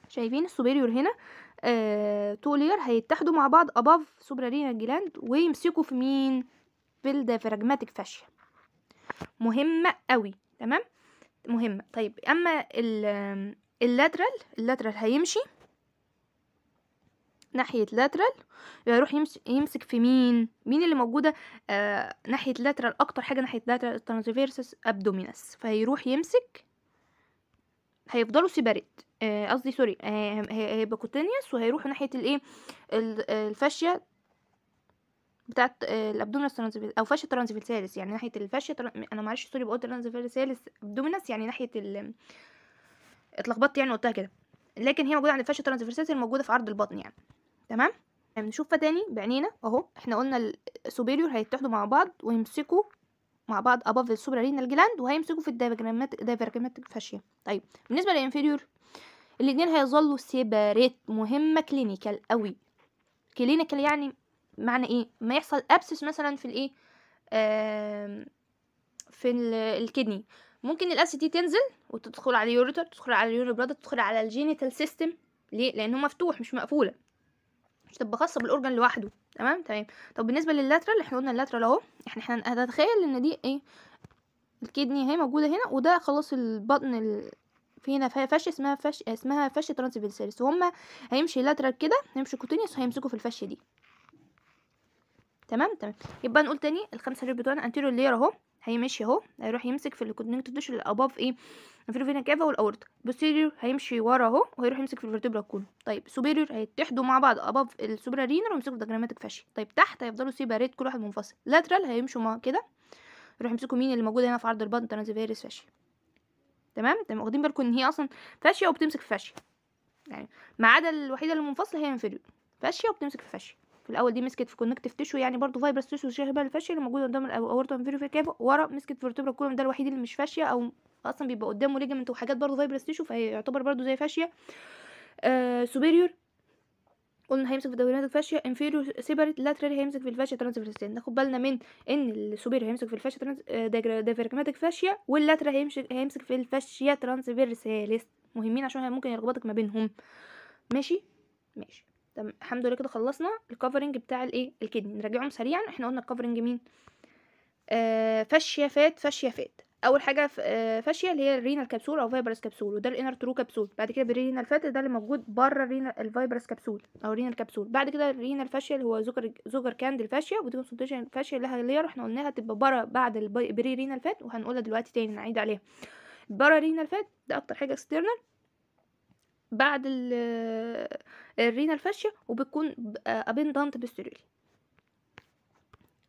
Speaker 1: شايفين السوبيريور هنا آه، لير هيتحدوا مع بعض اباف سوبرارينا جلاند ويمسكوا في مين في الدافراجماتيك فاشيا مهمه قوي تمام مهمه طيب اما اللاترال اللاترال هيمشي ناحية لاترال آه، يروح يمسك في مين مين اللي موجودة آه ناحية لاترال أكتر حاجة ناحية لاترال الترانسفيرسس أبدومينس فهيروح يمسك هيفضلوا سيباريت آه، قصدي آه سوري آه هيبقى كوتينيوس وهيروح ناحية الايه الفاشية بتاعه الابدومينس ترانسفيرس او فاشية ترانسفيرسالس يعني ناحية الفاشية انا معلش سوري بقول ترانسفيرسالس ابدومينس يعني ناحية ال... اتلخبطت يعني قلتها كده لكن هي موجوده عند الفاشيا ترانسفيرسيس الموجوده في عرض البطن يعني تمام آه، نشوفها تاني بعينينا اهو احنا قلنا السوبيريور هيتحدوا مع بعض ويمسكوا مع بعض above السوبرارينال gland وهيمسكوا في الدايفرجماتيك فاشيا طيب بالنسبه للانفيريور الاثنين هيظلوا سيباريت مهمه كلينيكال قوي كلينيكال يعني معنى ايه ما يحصل ابسس مثلا في الايه في الكدني ممكن الاس دي تنزل وتدخل على اليوريتر تدخل على اليوري تدخل على الجينيتال سيستم ليه لان هو مفتوح مش مقفوله مش تبقى خاصه بالاورجن لوحده تمام تمام طيب، طب بالنسبه لللاترال احنا قلنا اللاترال اهو احنا احنا هنتخيل ان دي ايه الكدني اهي موجوده هنا وده خلاص البطن ال... في هنا فش اسمها فش اسمها فش ترانسفيرساليس وهم هيمشي لاترال كده هيمشي كوتينيوس هيمسكوا في الفش دي تمام تمام يبقى نقول تاني الخمسه لير بتوعنا انتيرو لير اهو هيمشي اهو هيروح يمسك في الكونكتيف تيشو الاباف ايه في الفينا كافا والاورت بوستيريور هيمشي ورا اهو وهيروح يمسك في الفيرتيبرا كون طيب سوبيريور هيتحدوا مع بعض اباف السوبرا رينر ويمسكوا في الدجراماتيك فاشي طيب تحت هيفضلوا سيباريت كل واحد منفصل لاترال هيمشوا مع كده يروح يمسكوا مين اللي موجود هنا في عرض البطن ترانزفيرس فاشي تمام تمام واخدين بالكم ان هي اصلا فاشيه وبتمسك في فاشيه يعني ما عدا الوحيده اللي منفصله هي انفيريور فاشيه وبتمسك في فاشيه في الاول دي مسكت في كونكتيف تيشو يعني برضو فايبرس تيشو شبه الفاشيه اللي موجوده قدام الاورطه انفيريور كاف ورا مسكت فيرتبرا كولوم ده الوحيد اللي مش فاشيه او اصلا بيبقى قدامه ليجمنت وحاجات برضو فايبرس تيشو فيعتبر برضو زي فاشيه آه، سوبيريور قلنا هيمسك في دوريات الفاشية inferior سيبريت لاترال هيمسك في الفاشية ترانسفيرسال ناخد بالنا من ان السوبيريور هيمسك في الفاشية ترانس دايفرجماتيك فاشيا واللاترال هيمسك هيمسك في الفاشية ترانسفيرساليس مهمين عشان ممكن يلخبطك ما بينهم ماشي ماشي تمام الحمد لله كده خلصنا الكفرنج بتاع الايه الكدني نراجعهم سريعا احنا قلنا الكفرنج مين آه فاشيا فات فاشيه فات اول حاجه فاشيه اللي هي الرينال كبسول او فايبرس كبسول وده الانر ترو كبسول بعد كده الرينال فات ده اللي موجود بره الرينال الفايبرس كبسول او الرينال كبسول بعد كده الرينال فاشيه اللي هو زوجر زوجر كاند الفاشيه ودي كونسنتريشن فاشيا اللي هي احنا قلناها تبقى بره بعد البري رينال فات وهنقولها دلوقتي تاني نعيد عليها بره رينال فات ده اكتر حاجه اكسترنال بعد الرينا الفاشية وبتكون آه، ابندنت بالسيرولي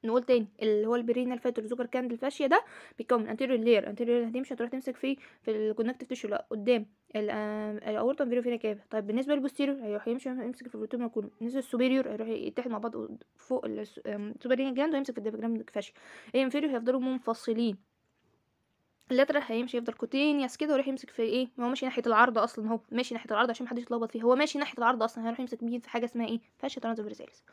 Speaker 1: نقول تاني اللي هو البرينا الفاتر زوجر كاند الفاشية ده بيتكون من انتيريور لير انتيريور لير هتمشي هتروح تمسك فيه في الكونكتيف تيشو قدام الاورطه انفيريو فينا كاب طيب بالنسبه للبوستيريور هيروح يمشي يمسك في الروتوما كون بالنسبه للسوبيريور هيروح يتحد مع بعض فوق السوبرينال آه، جاند ويمسك في الديافراجم الفاشيا الانفيريور هيفضلوا منفصلين اللاتر هيمشي يفضل كوتينياس كده ويروح يمسك في ايه هو ماشي ناحيه العرض اصلا اهو ماشي ناحيه العرض عشان محدش يتلخبط فيه هو ماشي ناحيه العرض اصلا هيروح يمسك بيه في حاجه اسمها ايه فاشيا ترانزفيرساليس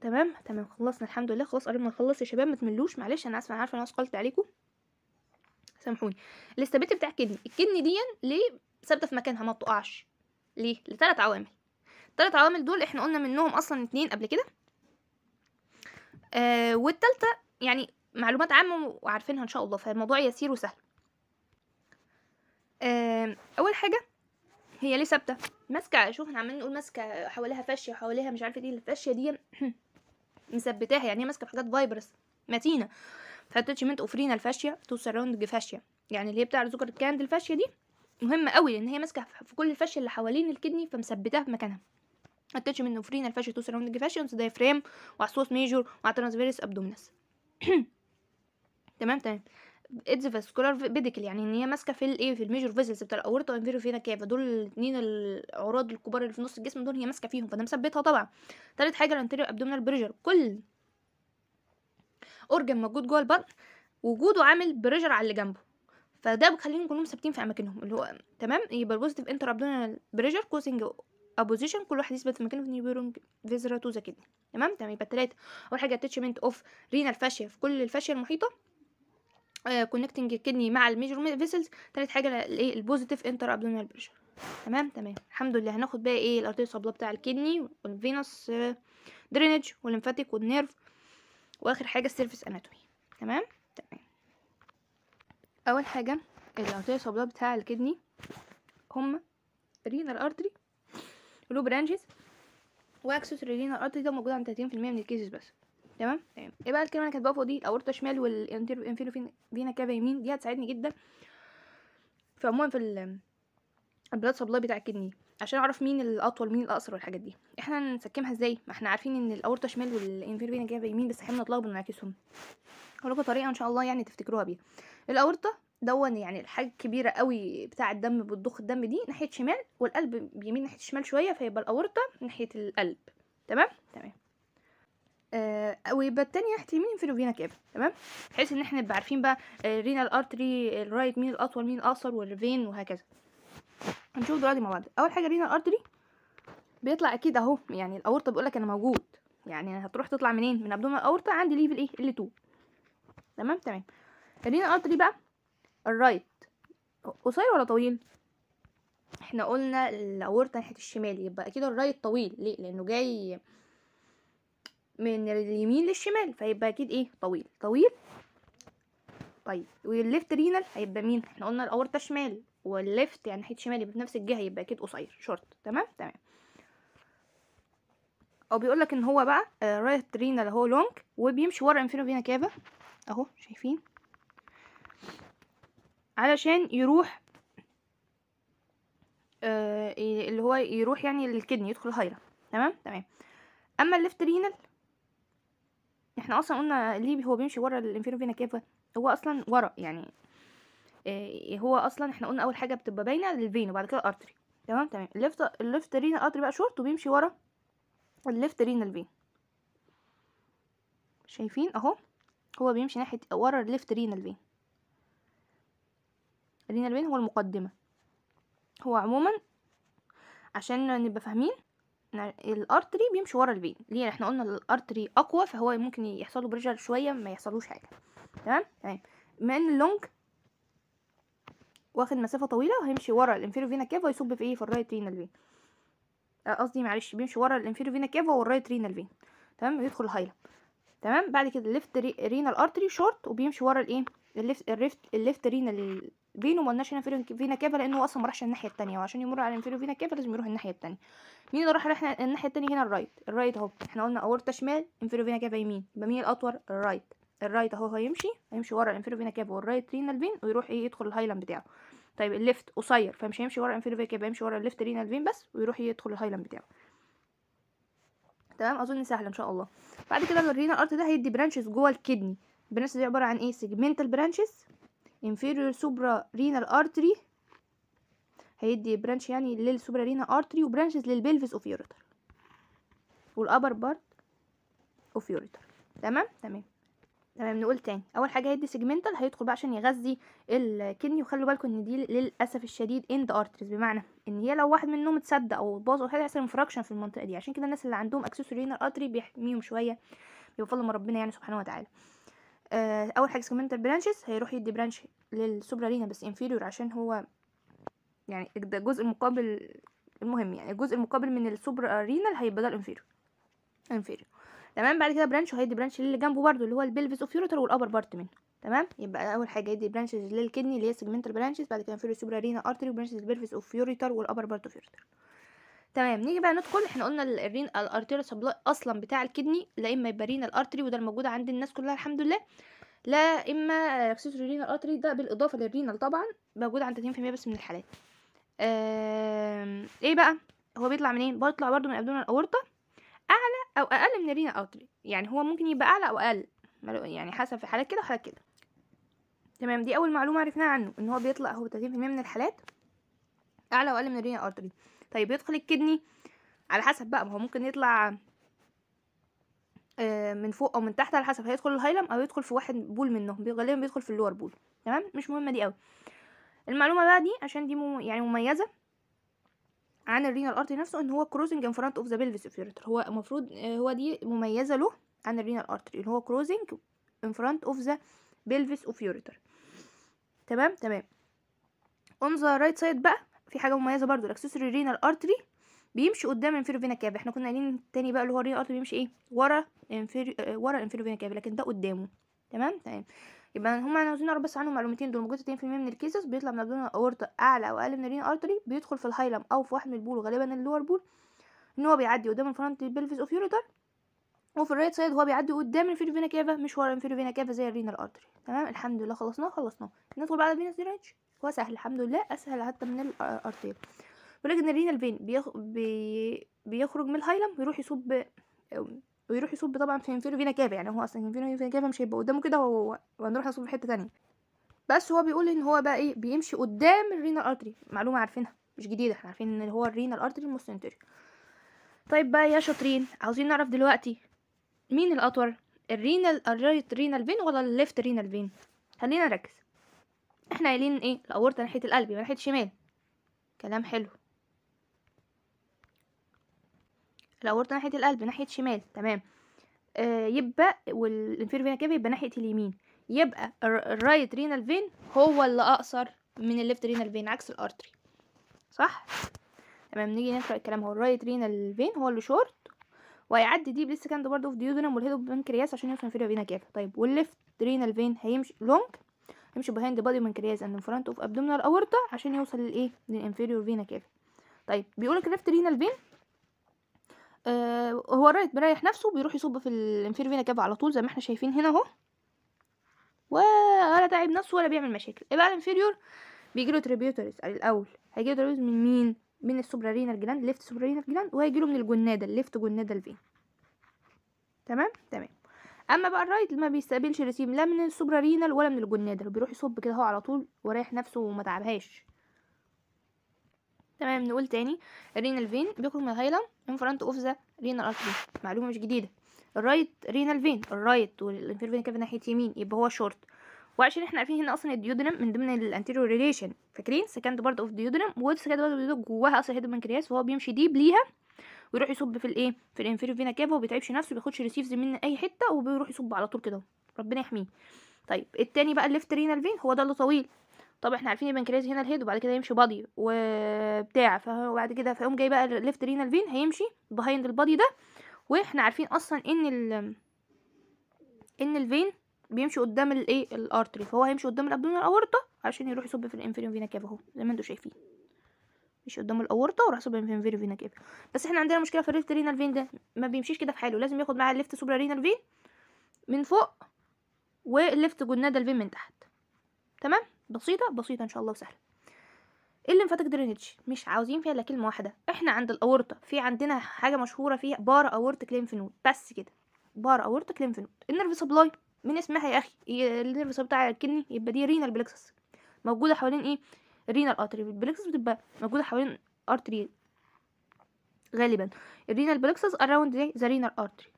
Speaker 1: تمام تمام خلصنا الحمد لله خلاص قربنا نخلص يا شباب ما تملوش معلش انا اسفه انا عارفه انا اسقلت عليكم سامحوني الاستابيلتي بتاع الكدني الكدني دي ليه ثابته في مكانها ما بتقعش ليه لثلاث عوامل الثلاث عوامل دول احنا قلنا منهم اصلا اتنين قبل كده آه والتالتة يعني معلومات عامة وعارفينها إن شاء الله فالموضوع يسير وسهل أول حاجة هي ليه ثابتة ماسكة شوف احنا عمالين نقول ماسكة حواليها فاشية حواليها مش عارفة ايه الفاشية دي مثبتاها يعني هي ماسكة في حاجات فايبرس متينة فالتشمنت اوفرينا الفاشية تو سراوند فاشية يعني اللي هي بتاع السكر الكاند الفاشية دي مهمة قوي لان هي ماسكة في كل الفاشية اللي حوالين الكدني فمثبتاها في مكانها التشمنت اوفرينا الفاشية تو سراوند فاشيونز دايفرام وعصوص ميجور وعترانسفيرس ابدومنس تمام تمام اتز فاسكولار بيديكل يعني ان هي ماسكه في الايه في الميجور فيزلز بتاع الاورطه وانفيرو فينا كيف دول الاثنين العراض الكبار اللي في نص الجسم دول هي ماسكه فيهم فده مثبتها طبعا تالت حاجه الانتيريو ابدومينال بريجر كل اورجن موجود جوه البطن وجوده عامل بريجر على اللي جنبه فده بيخليهم كلهم ثابتين في اماكنهم اللي هو تمام يبقى البوزيتيف انتر ابدومينال بريجر كوزنج ابوزيشن كل واحد يثبت في مكانه في نيبرونج فيزرا توزا كده تمام تمام يبقى التلاته اول حاجه اتشمنت اوف رينال فاشيا في كل الفاشيا المحيطه كونكتنج آه، الكدني مع الميجر فيسلز تالت حاجه الايه البوزيتيف انتر ابدومينال بريشر تمام تمام الحمد لله هناخد بقى ايه الارتيه الصلبه بتاع الكدني والفينوس درينج والليمفاتيك والنيرف واخر حاجه السيرفيس اناتومي تمام تمام اول حاجه الارتيه الصلبه بتاع الكدني هم رينال ارتري ولو برانشز واكسس رينال ارتري ده موجود عند 30% من الكيسز بس تمام تمام ايه بقى الكلمه اللي كاتباها فوق دي الاورطه شمال والانفيرو فينا كافا يمين دي هتساعدني جدا في عموما في البلاد سبلاي بتاع الكدني عشان اعرف مين الاطول مين الاقصر والحاجات دي احنا نسكمها ازاي ما احنا عارفين ان الاورطه شمال والانفيرو فينا كافا يمين بس احنا بنتلخبط ونعكسهم هقول طريقه ان شاء الله يعني تفتكروها بيها الاورطه دون يعني الحاجة الكبيرة قوي بتاع الدم بتضخ الدم دي ناحية شمال والقلب يمين ناحية الشمال شوية فيبقى الأورطة ناحية القلب تمام تمام آه ويبقى التانية ناحية اليمين في الفينا كابل تمام بحيث ان احنا نبقى عارفين بقى الرينال آه، الارتري الرايت مين الاطول مين الاقصر والفين وهكذا هنشوف دلوقتي مع بعض اول حاجه رينا الارتري بيطلع اكيد اهو يعني الاورطه بيقول لك انا موجود يعني هتروح تطلع منين من ما الاورطه عندي ليفل ايه ال 2 تمام تمام الرينال الارتري بقى الرايت قصير ولا طويل احنا قلنا الاورطه ناحيه الشمال يبقى اكيد الرايت طويل ليه لانه جاي من اليمين للشمال فيبقى اكيد ايه طويل طويل طيب والليفت رينال هيبقى مين احنا قلنا الاورطه شمال والليفت يعني ناحيه شمال يبقى بنفس الجهه يبقى اكيد قصير شورت تمام تمام او بيقول لك ان هو بقى رايت آه، رينال اهو لونج وبيمشي ورا انفينو فينا كافا اهو شايفين علشان يروح آه اللي هو يروح يعني للكدني يدخل هايرة تمام تمام اما الليفت رينال احنا اصلا قلنا ليه هو بيمشي ورا الانفيرو فينا كافا هو اصلا ورا يعني إيه هو اصلا احنا قلنا اول حاجه بتبقى باينه للفين وبعد كده الارتري تمام تمام الليفت الليفت رينا ارتري بقى شورت وبيمشي ورا الليفت رينا الفين شايفين اهو هو بيمشي ناحيه ورا الليفت رينا الفين رينا الفين هو المقدمه هو عموما عشان نبقى فاهمين الارتري بيمشي ورا الفين ليه احنا قلنا الارتري اقوى فهو ممكن يحصل له بريشر شويه ما يحصلوش حاجه تمام تمام بما ان اللونج واخد مسافه طويله هيمشي ورا الانفيرو فينا كافا يصب في ايه في الرايت رينال فين قصدي معلش بيمشي ورا الانفيرو فينا كافا والرايت رينال فين تمام يدخل الهايلا تمام بعد كده الليفت رينال ارتري شورت وبيمشي ورا الايه الليفت الريفت الليفت رينا بينه ملناش هنا فينا كافا لانه هو اصلا ما راحش الناحيه التانية وعشان يمر على الانفيرو فينا كافا لازم يروح الناحيه التانية مين اللي راح الناحيه التانية هنا الرايت الرايت اهو احنا قلنا اورتا شمال انفيرو فينا كافا يمين يبقى مين الاطول الرايت الرايت اهو هيمشي هيمشي ورا الانفيرو فينا كافا والرايت رينا البين ويروح ايه يدخل الهايلاند بتاعه طيب الليفت قصير فمش هيمشي ورا الانفيرو فينا كافا هيمشي ورا الليفت رينا البين بس ويروح إيه؟ يدخل الهايلاند بتاعه تمام اظن سهله ان شاء الله بعد كده الرينا الارت ده هيدي برانشز جوه الكدني البرانشز دي عبارة عن ايه segmental branches inferior supra renal artery هيدي برانش يعني للسوبرا رينا ارتري وبرانشز للبلفس اوفيوريتر والابر بارت اوفيوريتر تمام تمام تمام نقول تاني اول حاجه هيدي سيجمنتال هيدخل بقى عشان يغذي الكني وخلوا بالكم ان دي للاسف الشديد اند arteries بمعنى ان هي لو واحد منهم اتسد او باظ او حاجه هيحصل انفراكشن في المنطقه دي عشان كده الناس اللي عندهم اكسسوري رينال ارتري بيحميهم شويه بفضل ما ربنا يعني سبحانه وتعالى آه اول حاجه سيجمنتال برانشز هيروح يدي برانش للسوبرا رينا بس انفيريور عشان هو يعني ده جزء المقابل المهم يعني الجزء المقابل من السوبرا رينال هيبقى ده الانفيريور انفيريور تمام بعد كده برانش وهيدي برانش للي جنبه برده اللي هو اوف اوفيروتر والابر بارت منه تمام يبقى اول حاجه يدي برانشز للكدني اللي هي سيجمنتال برانشز بعد كده انفيريور سوبرا رينا ارتري وبرانشز اوف يوريتر والابر بارت اوف يوريتر تمام نيجي بقى ندخل احنا قلنا الرين سبلاي اصلا بتاع الكدني لا اما يبقى رين الارتري وده الموجود عند الناس كلها الحمد لله لا اما اكسسوري رين الارتري ده بالاضافه للرينال طبعا موجود عند 30% بس من الحالات آمم، ايه بقى هو بيطلع منين بيطلع برده من ابدون الاورطه اعلى او اقل من الرينال ارتري يعني هو ممكن يبقى اعلى او اقل يعني حسب في حالات كده وحالات كده تمام دي اول معلومه عرفناها عنه ان هو بيطلع هو 30% من الحالات اعلى واقل من الرينال ارتري طيب يدخل الكدني على حسب بقى ما هو ممكن يطلع آه، من فوق او من تحت على حسب هيدخل الهايلم او يدخل في واحد بول منهم غالبا بيدخل في اللور بول تمام مش مهمه دي قوي المعلومه بقى دي عشان دي مم... يعني مميزه عن الرينال ارتري نفسه ان هو كروزنج ان فرونت اوف ذا بيلفيس افيرتر هو المفروض آه، هو دي مميزه له عن الرينال ارتري ان هو كروزنج ان فرونت اوف ذا بيلفيس افيرتر تمام تمام اون ذا رايت سايد بقى في حاجه مميزه برضو الاكسسوري رينال ارتري بيمشي قدام الانفيروفينا كافي احنا كنا قايلين التاني بقى اللي هو الرينال ارتري بيمشي ايه ورا انفيري... آه، ورا الانفيروفينا كافي لكن ده قدامه تمام تمام طيب. يبقى هما عاوزين نعرف بس عنهم معلومتين دول موجود في من الكيسز بيطلع من ابدون اورتا اعلى او اقل من الرين ارتري بيدخل في الهايلم او في واحد من البول غالبا اللور بول ان هو بيعدي قدام الفرونت بلفيس اوف يوريتر وفي الرايت سايد هو بيعدي قدام فينا كافا مش ورا فينا كافا زي الرينال ارتري تمام الحمد لله خلصناه خلصناه ندخل بقى على الفينس هو سهل الحمد لله اسهل حتى من الارتيل آه، ولكن الرينال فين بيخ... بي... بيخرج من الهايلم ويروح يصب ويروح يصب طبعا في انفيرو فينا كافا يعني هو اصلا انفيرو فينا كافا مش هيبقى قدامه كده وهو وهنروح نصب في حته تانية بس هو بيقول ان هو بقى ايه بيمشي قدام الرينال ارتري معلومه عارفينها مش جديده احنا عارفين ان هو الرينال ارتري المستنتري طيب بقى يا شاطرين عاوزين نعرف دلوقتي مين الاطول الرينال الرايت رينال فين ولا الليفت رينال فين خلينا نركز احنا قايلين ايه الاورطه ناحيه القلب يبقى ناحيه الشمال كلام حلو الاورطه ناحيه القلب ناحيه شمال تمام آه يبقى والانفير فينا كيف يبقى ناحيه اليمين يبقى الرايت رينال فين هو اللي اقصر من الليفت رينال فين عكس الارتري صح تمام نيجي نقرا الكلام هو الرايت رينال فين هو اللي شورت وهيعدي دي لسه كاند برضه في ديودنم والهيدو بنكرياس عشان يوصل انفيريور فينا كيف طيب والليفت رينال فين هيمشي لونج هيمشي بيهايند بادي وبنكرياس اند فرونت اوف ابدومينال اورتا عشان يوصل للايه للانفيريور فينا كيف طيب بيقول لك ليفت رينال فين آه هو الرايت مريح نفسه بيروح يصب في الانفيريور فينا كيف على طول زي ما احنا شايفين هنا اهو ولا تعب نفسه ولا بيعمل مشاكل يبقى الانفيريور بيجيله تريبيوتوريز الاول هيجيله تريبيوتوريز من مين من السوبرارينال جلاند ليفت سوبرارينال جلاند له من الجناده الليفت جناده الفين تمام تمام اما بقى الرايت ما بيستقبلش ريسيم لا من السوبرارينال ولا من الجنادر بيروح يصب كده اهو على طول ورايح نفسه وما تعبهاش تمام نقول تاني الرينال فين بيخرج من الهايلا من فرونت اوف ذا رينال ارتري معلومه مش جديده الرايت رينال فين الرايت والانفير فين كده ناحيه يمين يبقى هو شورت وعشان احنا عارفين هنا اصلا الديودرم من ضمن الانتيريور ريليشن فاكرين سكند بارت اوف ديودرم وسكند بارت اوف جواها اصلا هيدو بنكرياس وهو بيمشي ديب ليها ويروح يصب في الايه في الانفيريو فينا كافا وبيتعبش نفسه بياخدش ريسيفز من اي حته وبيروح يصب على طول كده ربنا يحميه طيب التاني بقى الليفت رينال فين هو ده اللي طويل طب احنا عارفين البنكرياس هنا الهيد وبعد كده يمشي بادي وبتاع فبعد كده فيقوم جاي بقى الليفت رينال فين هيمشي بهايند البادي ده واحنا عارفين اصلا ان ال ان الفين بيمشي قدام الايه الارتري فهو هيمشي قدام الابدومينال اورطه عشان يروح يصب في الانفيريوم فينا كافا اهو زي ما انتم شايفين مش قدام الاورطه وراح سوبر فين فينا كده بس احنا عندنا مشكله في الليفت رينال فين ده ما بيمشيش كده في حاله لازم ياخد معاه الليفت سوبر رينال فين من فوق والليفت جنادال فين من تحت تمام بسيطه بسيطه ان شاء الله وسهله ايه اللي مفاتك درينج مش عاوزين فيها الا كلمه واحده احنا عند الاورطه في عندنا حاجه مشهوره فيها بار اورتيك ليمف نود بس كده بار اورتيك ليمف نود النيرف سبلاي من اسمها يا اخي النيرف بتاع الكني يبقى دي رينال بلكسس موجوده حوالين ايه الرينال ارتري البلكسس بتبقى موجوده حوالين ارتري غالبا الرينال بلكسس اراوند ذا رينال ارتري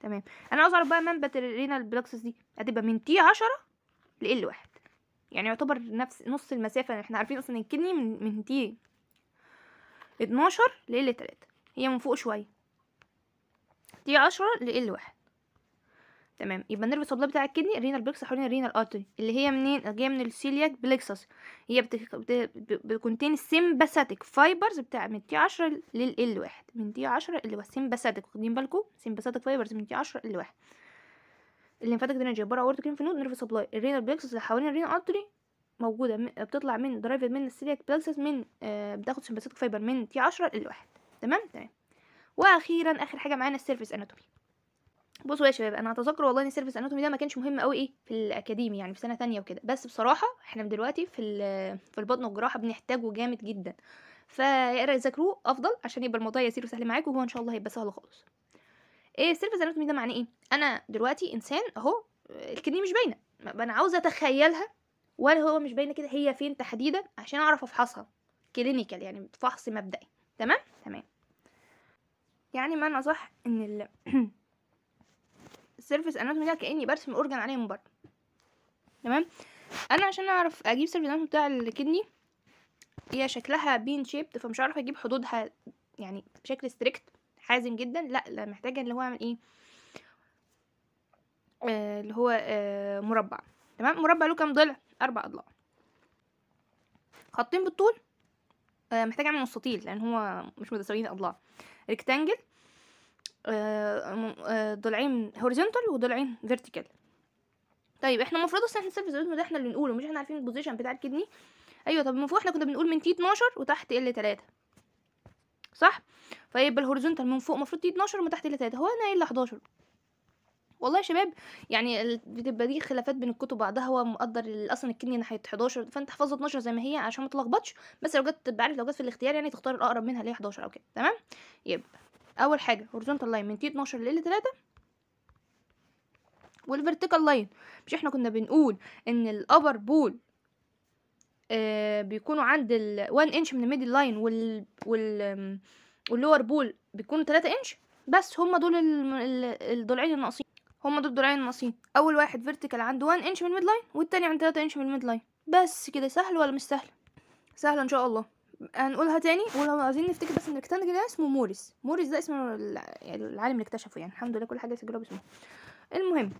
Speaker 1: تمام انا عاوز اعرف بقى منبت الرينال بلكسس دي هتبقى من تي 10 ل ال 1 يعني يعتبر نفس نص المسافه احنا عارفين اصلا الكني من, من تي 12 ل ال 3 هي من فوق شويه تي 10 ل ال 1 تمام يبقى النيرف سبلاي بتاع الكدني الرينال بلكس حوالين الرينال ارتري اللي هي منين جايه من السيلياك بلكسس هي بتك... بت... بتكونتين سيمباثيك فايبرز بتاع من تي 10 لل ال 1 من تي 10 اللي هو سيمباثيك واخدين بالكم سيمباثيك فايبرز من تي 10 ل واحد الليمفاتيك درينج عباره عن اورتكين في نود نيرف سبلاي الرينال بلكسس اللي حوالين الرينال ارتري موجوده من... بتطلع من درايفد من السيلياك بلكسس من آه بتاخد سيمباثيك فايبر من تي 10 لل 1 تمام تمام واخيرا اخر حاجه معانا السيرفيس اناتومي بصوا يا شباب انا اتذكر والله ان سيرفيس اناتومي ده ما كانش مهم قوي ايه في الاكاديمي يعني في سنه تانية وكده بس بصراحه احنا دلوقتي في في البطن والجراحه بنحتاجه جامد جدا فيقرا ذاكروه افضل عشان يبقى الموضوع يسير وسهل معاكم وهو ان شاء الله هيبقى سهل خالص ايه سيرفيس اناتومي ده معناه ايه انا دلوقتي انسان اهو الكدني مش باينه انا عاوزه اتخيلها ولا هو مش باينه كده هي فين تحديدا عشان اعرف افحصها كلينيكال يعني فحص مبدئي تمام تمام يعني معنى صح ان ال السيرفس اناتومي ده كاني برسم اورجان عليه من بره تمام انا عشان اعرف اجيب سيرفيس اناتومي بتاع الكدني هي شكلها بين شيب فمش هعرف اجيب حدودها يعني بشكل ستريكت حازم جدا لا, لا محتاجه اللي هو اعمل ايه آه، اللي هو آه، مربع تمام مربع له كام ضلع اربع اضلاع خطين بالطول آه، محتاجه اعمل مستطيل لان هو مش متساويين اضلاع ريكتانجل آه، آه، ضلعين هوريزونتال وضلعين فيرتيكال طيب احنا المفروض اصلا احنا السيرفيس ريزم ده احنا اللي بنقوله مش احنا عارفين البوزيشن بتاع الكدني ايوه طب المفروض احنا كنا بنقول من تي 12 وتحت ال 3 صح فيبقى الهوريزونتال من فوق المفروض تي 12 ومن تحت ال 3 هو انا ايه ال 11 والله يا شباب يعني بتبقى دي خلافات بين الكتب بعضها هو مقدر اصلا الكدني ناحيه 11 فانت احفظها 12 زي ما هي عشان ما تلخبطش بس لو جت تبقى عارف لو جت في الاختيار يعني تختار الاقرب منها اللي هي 11 او كده تمام يبقى اول حاجه هورزونتال لاين من تي 12 ل 3 والفيرتيكال لاين مش احنا كنا بنقول ان الابر بول آه بيكونوا عند ال 1 انش من الميدل لاين وال وال واللور بول بيكونوا 3 انش بس هما دول الضلعين الناقصين هما دول الضلعين الناقصين اول واحد فيرتيكال عند 1 انش من الميد لاين والتاني عند 3 انش من الميد لاين بس كده سهل ولا مش سهل سهل ان شاء الله هنقولها تاني ولو عايزين نفتكر بس ان الريكتانجل ده اسمه موريس موريس ده اسم يعني العالم اللي اكتشفه يعني الحمد لله كل حاجه سجلوها باسمه المهم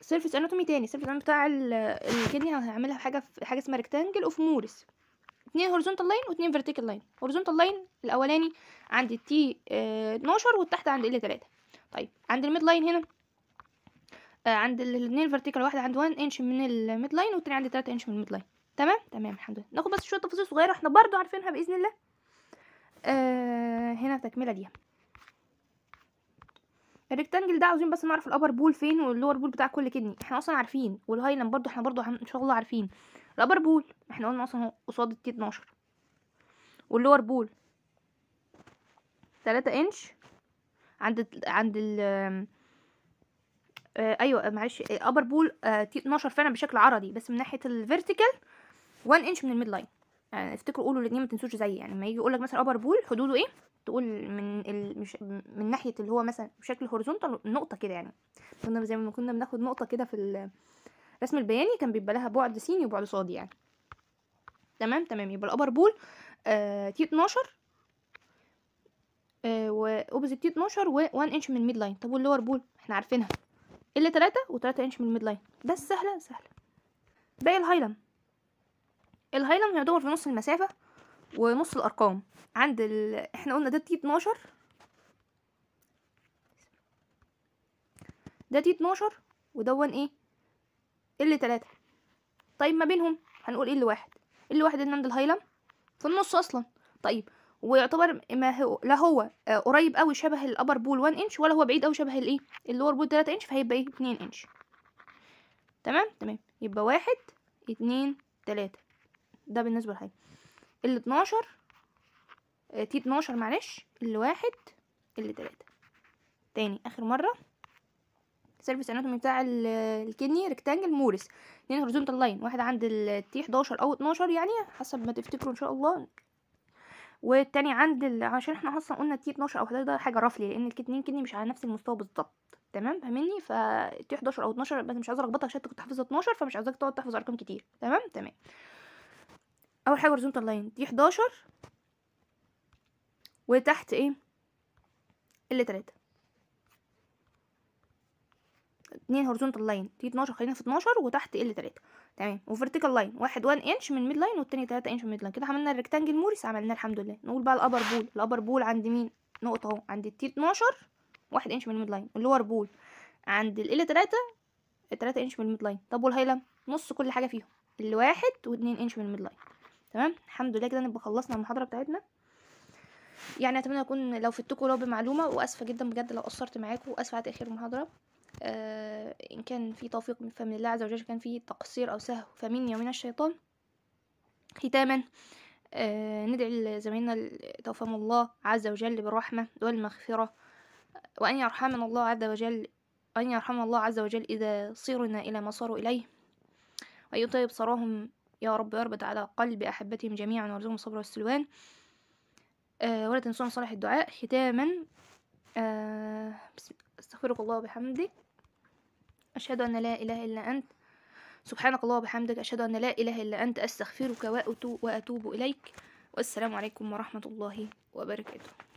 Speaker 1: سيرفيس اناتومي تاني سيرفيس اناتومي بتاع الكدني هنعملها في حاجه في حاجه اسمها ريكتانجل اوف موريس اتنين هورزونتال لاين واتنين فيرتيكال لاين هورزونتال لاين الاولاني عند التي اه 12 والتحت عند ال 3 طيب عند الميد لاين هنا آه، عند الاثنين فيرتيكال واحده عند 1 انش من الميد لاين والتاني عند 3 انش من الميد لاين تمام تمام الحمد لله ناخد بس شويه تفاصيل صغيره احنا برضو عارفينها باذن الله آه هنا تكمله دي الريكتانجل ده عاوزين بس نعرف الابر بول فين واللور بول بتاع كل كدني احنا اصلا عارفين والهايلاند برضو احنا برضو ان شاء الله عارفين الابر بول احنا قلنا اصلا قصاد التي 12 واللور بول 3 انش عند ال عند ال آه، ايوه معلش الابر بول آه، تي 12 فعلا بشكل عرضي بس من ناحيه الفيرتيكال 1 انش من الميد لاين يعني افتكروا قولوا الاثنين ما تنسوش زي يعني لما يجي يقول لك مثلا ابر بول حدوده ايه تقول من ال... مش... من ناحيه اللي هو مثلا بشكل هوريزونتال نقطه كده يعني كنا زي ما كنا بناخد نقطه كده في الرسم البياني كان بيبقى لها بعد سيني وبعد صادي يعني تمام تمام يبقى الابر بول تي 12 آه... واوبزيت تي 12 و 1 انش من الميد لاين طب واللور بول احنا عارفينها اللي 3 و3 انش من الميد لاين بس سهله سهله باقي الهايلاند الهايلاند يعتبر في نص المسافة ونص الأرقام عند ال... احنا قلنا ده تي اتناشر ده تي اتناشر وده ودون ايه ال تلاتة طيب ما بينهم هنقول ال واحد ال واحد ان عند الهايلاند في النص اصلا طيب ويعتبر ما هو لا هو آه، قريب قوي شبه الابر بول 1 انش ولا هو بعيد قوي شبه الايه اللور بول 3 انش فهيبقى ايه 2 انش تمام تمام يبقى 1 2 3 ده بالنسبه لحاجه ال 12 آه، تي 12 معلش ال 1 ال 3 تاني اخر مره سيرفيس اناتومي بتاع الكدني ريكتانجل مورس اتنين هورزونتال لاين واحد عند التي 11 او 12 يعني حسب ما تفتكروا ان شاء الله والتاني عند ال... عشان احنا اصلا قلنا تي 12 او 11 ده حاجه رفلي لان الاتنين كدني مش على نفس المستوى بالظبط تمام فاهمني فتي 11 او 12 بس مش عايزه اربطها عشان كنت حافظه 12 فمش عايزاك تقعد تحفظ ارقام كتير تمام تمام اول حاجه هورزونتال لاين دي 11 وتحت ايه اللي 3 اتنين هورزونتال لاين دي 12 خلينا في 12 وتحت اللي 3 تمام وفيرتيكال لاين واحد 1 انش من ميد لاين والتاني 3 انش من ميد لاين كده عملنا الريكتانجل موريس عملناه الحمد لله نقول بقى الابر بول الابر بول عند مين نقطه اهو عند التي 12 واحد انش من الميد لاين اللور بول عند ال 3 3 انش من الميد لاين طب والهايلم نص كل حاجه فيهم الواحد واتنين انش من الميد لاين تمام الحمد لله كده نبقى خلصنا المحاضره بتاعتنا يعني اتمنى اكون لو فدتكم لو بمعلومه واسفه جدا بجد لو قصرت معاكم واسفه على تاخير المحاضره آه ان كان في توفيق فمن الله عز وجل كان في تقصير او سهو فمني ومن الشيطان ختاما آه ندعي لزميلنا توفاهم الله عز وجل بالرحمه والمغفره وان يرحمنا الله عز وجل أن يرحم الله عز وجل إذا صيرنا إلى ما صاروا إليه وأن يطيب صراهم يا رب اربط على قلب أحبتهم جميعا وارزقهم الصبر والسلوان آه ولا تنسون صالح الدعاء ختاما آه استغفرك الله وبحمدك أشهد أن لا إله إلا أنت سبحانك الله وبحمدك أشهد أن لا إله إلا أنت أستغفرك وأتوب إليك والسلام عليكم ورحمة الله وبركاته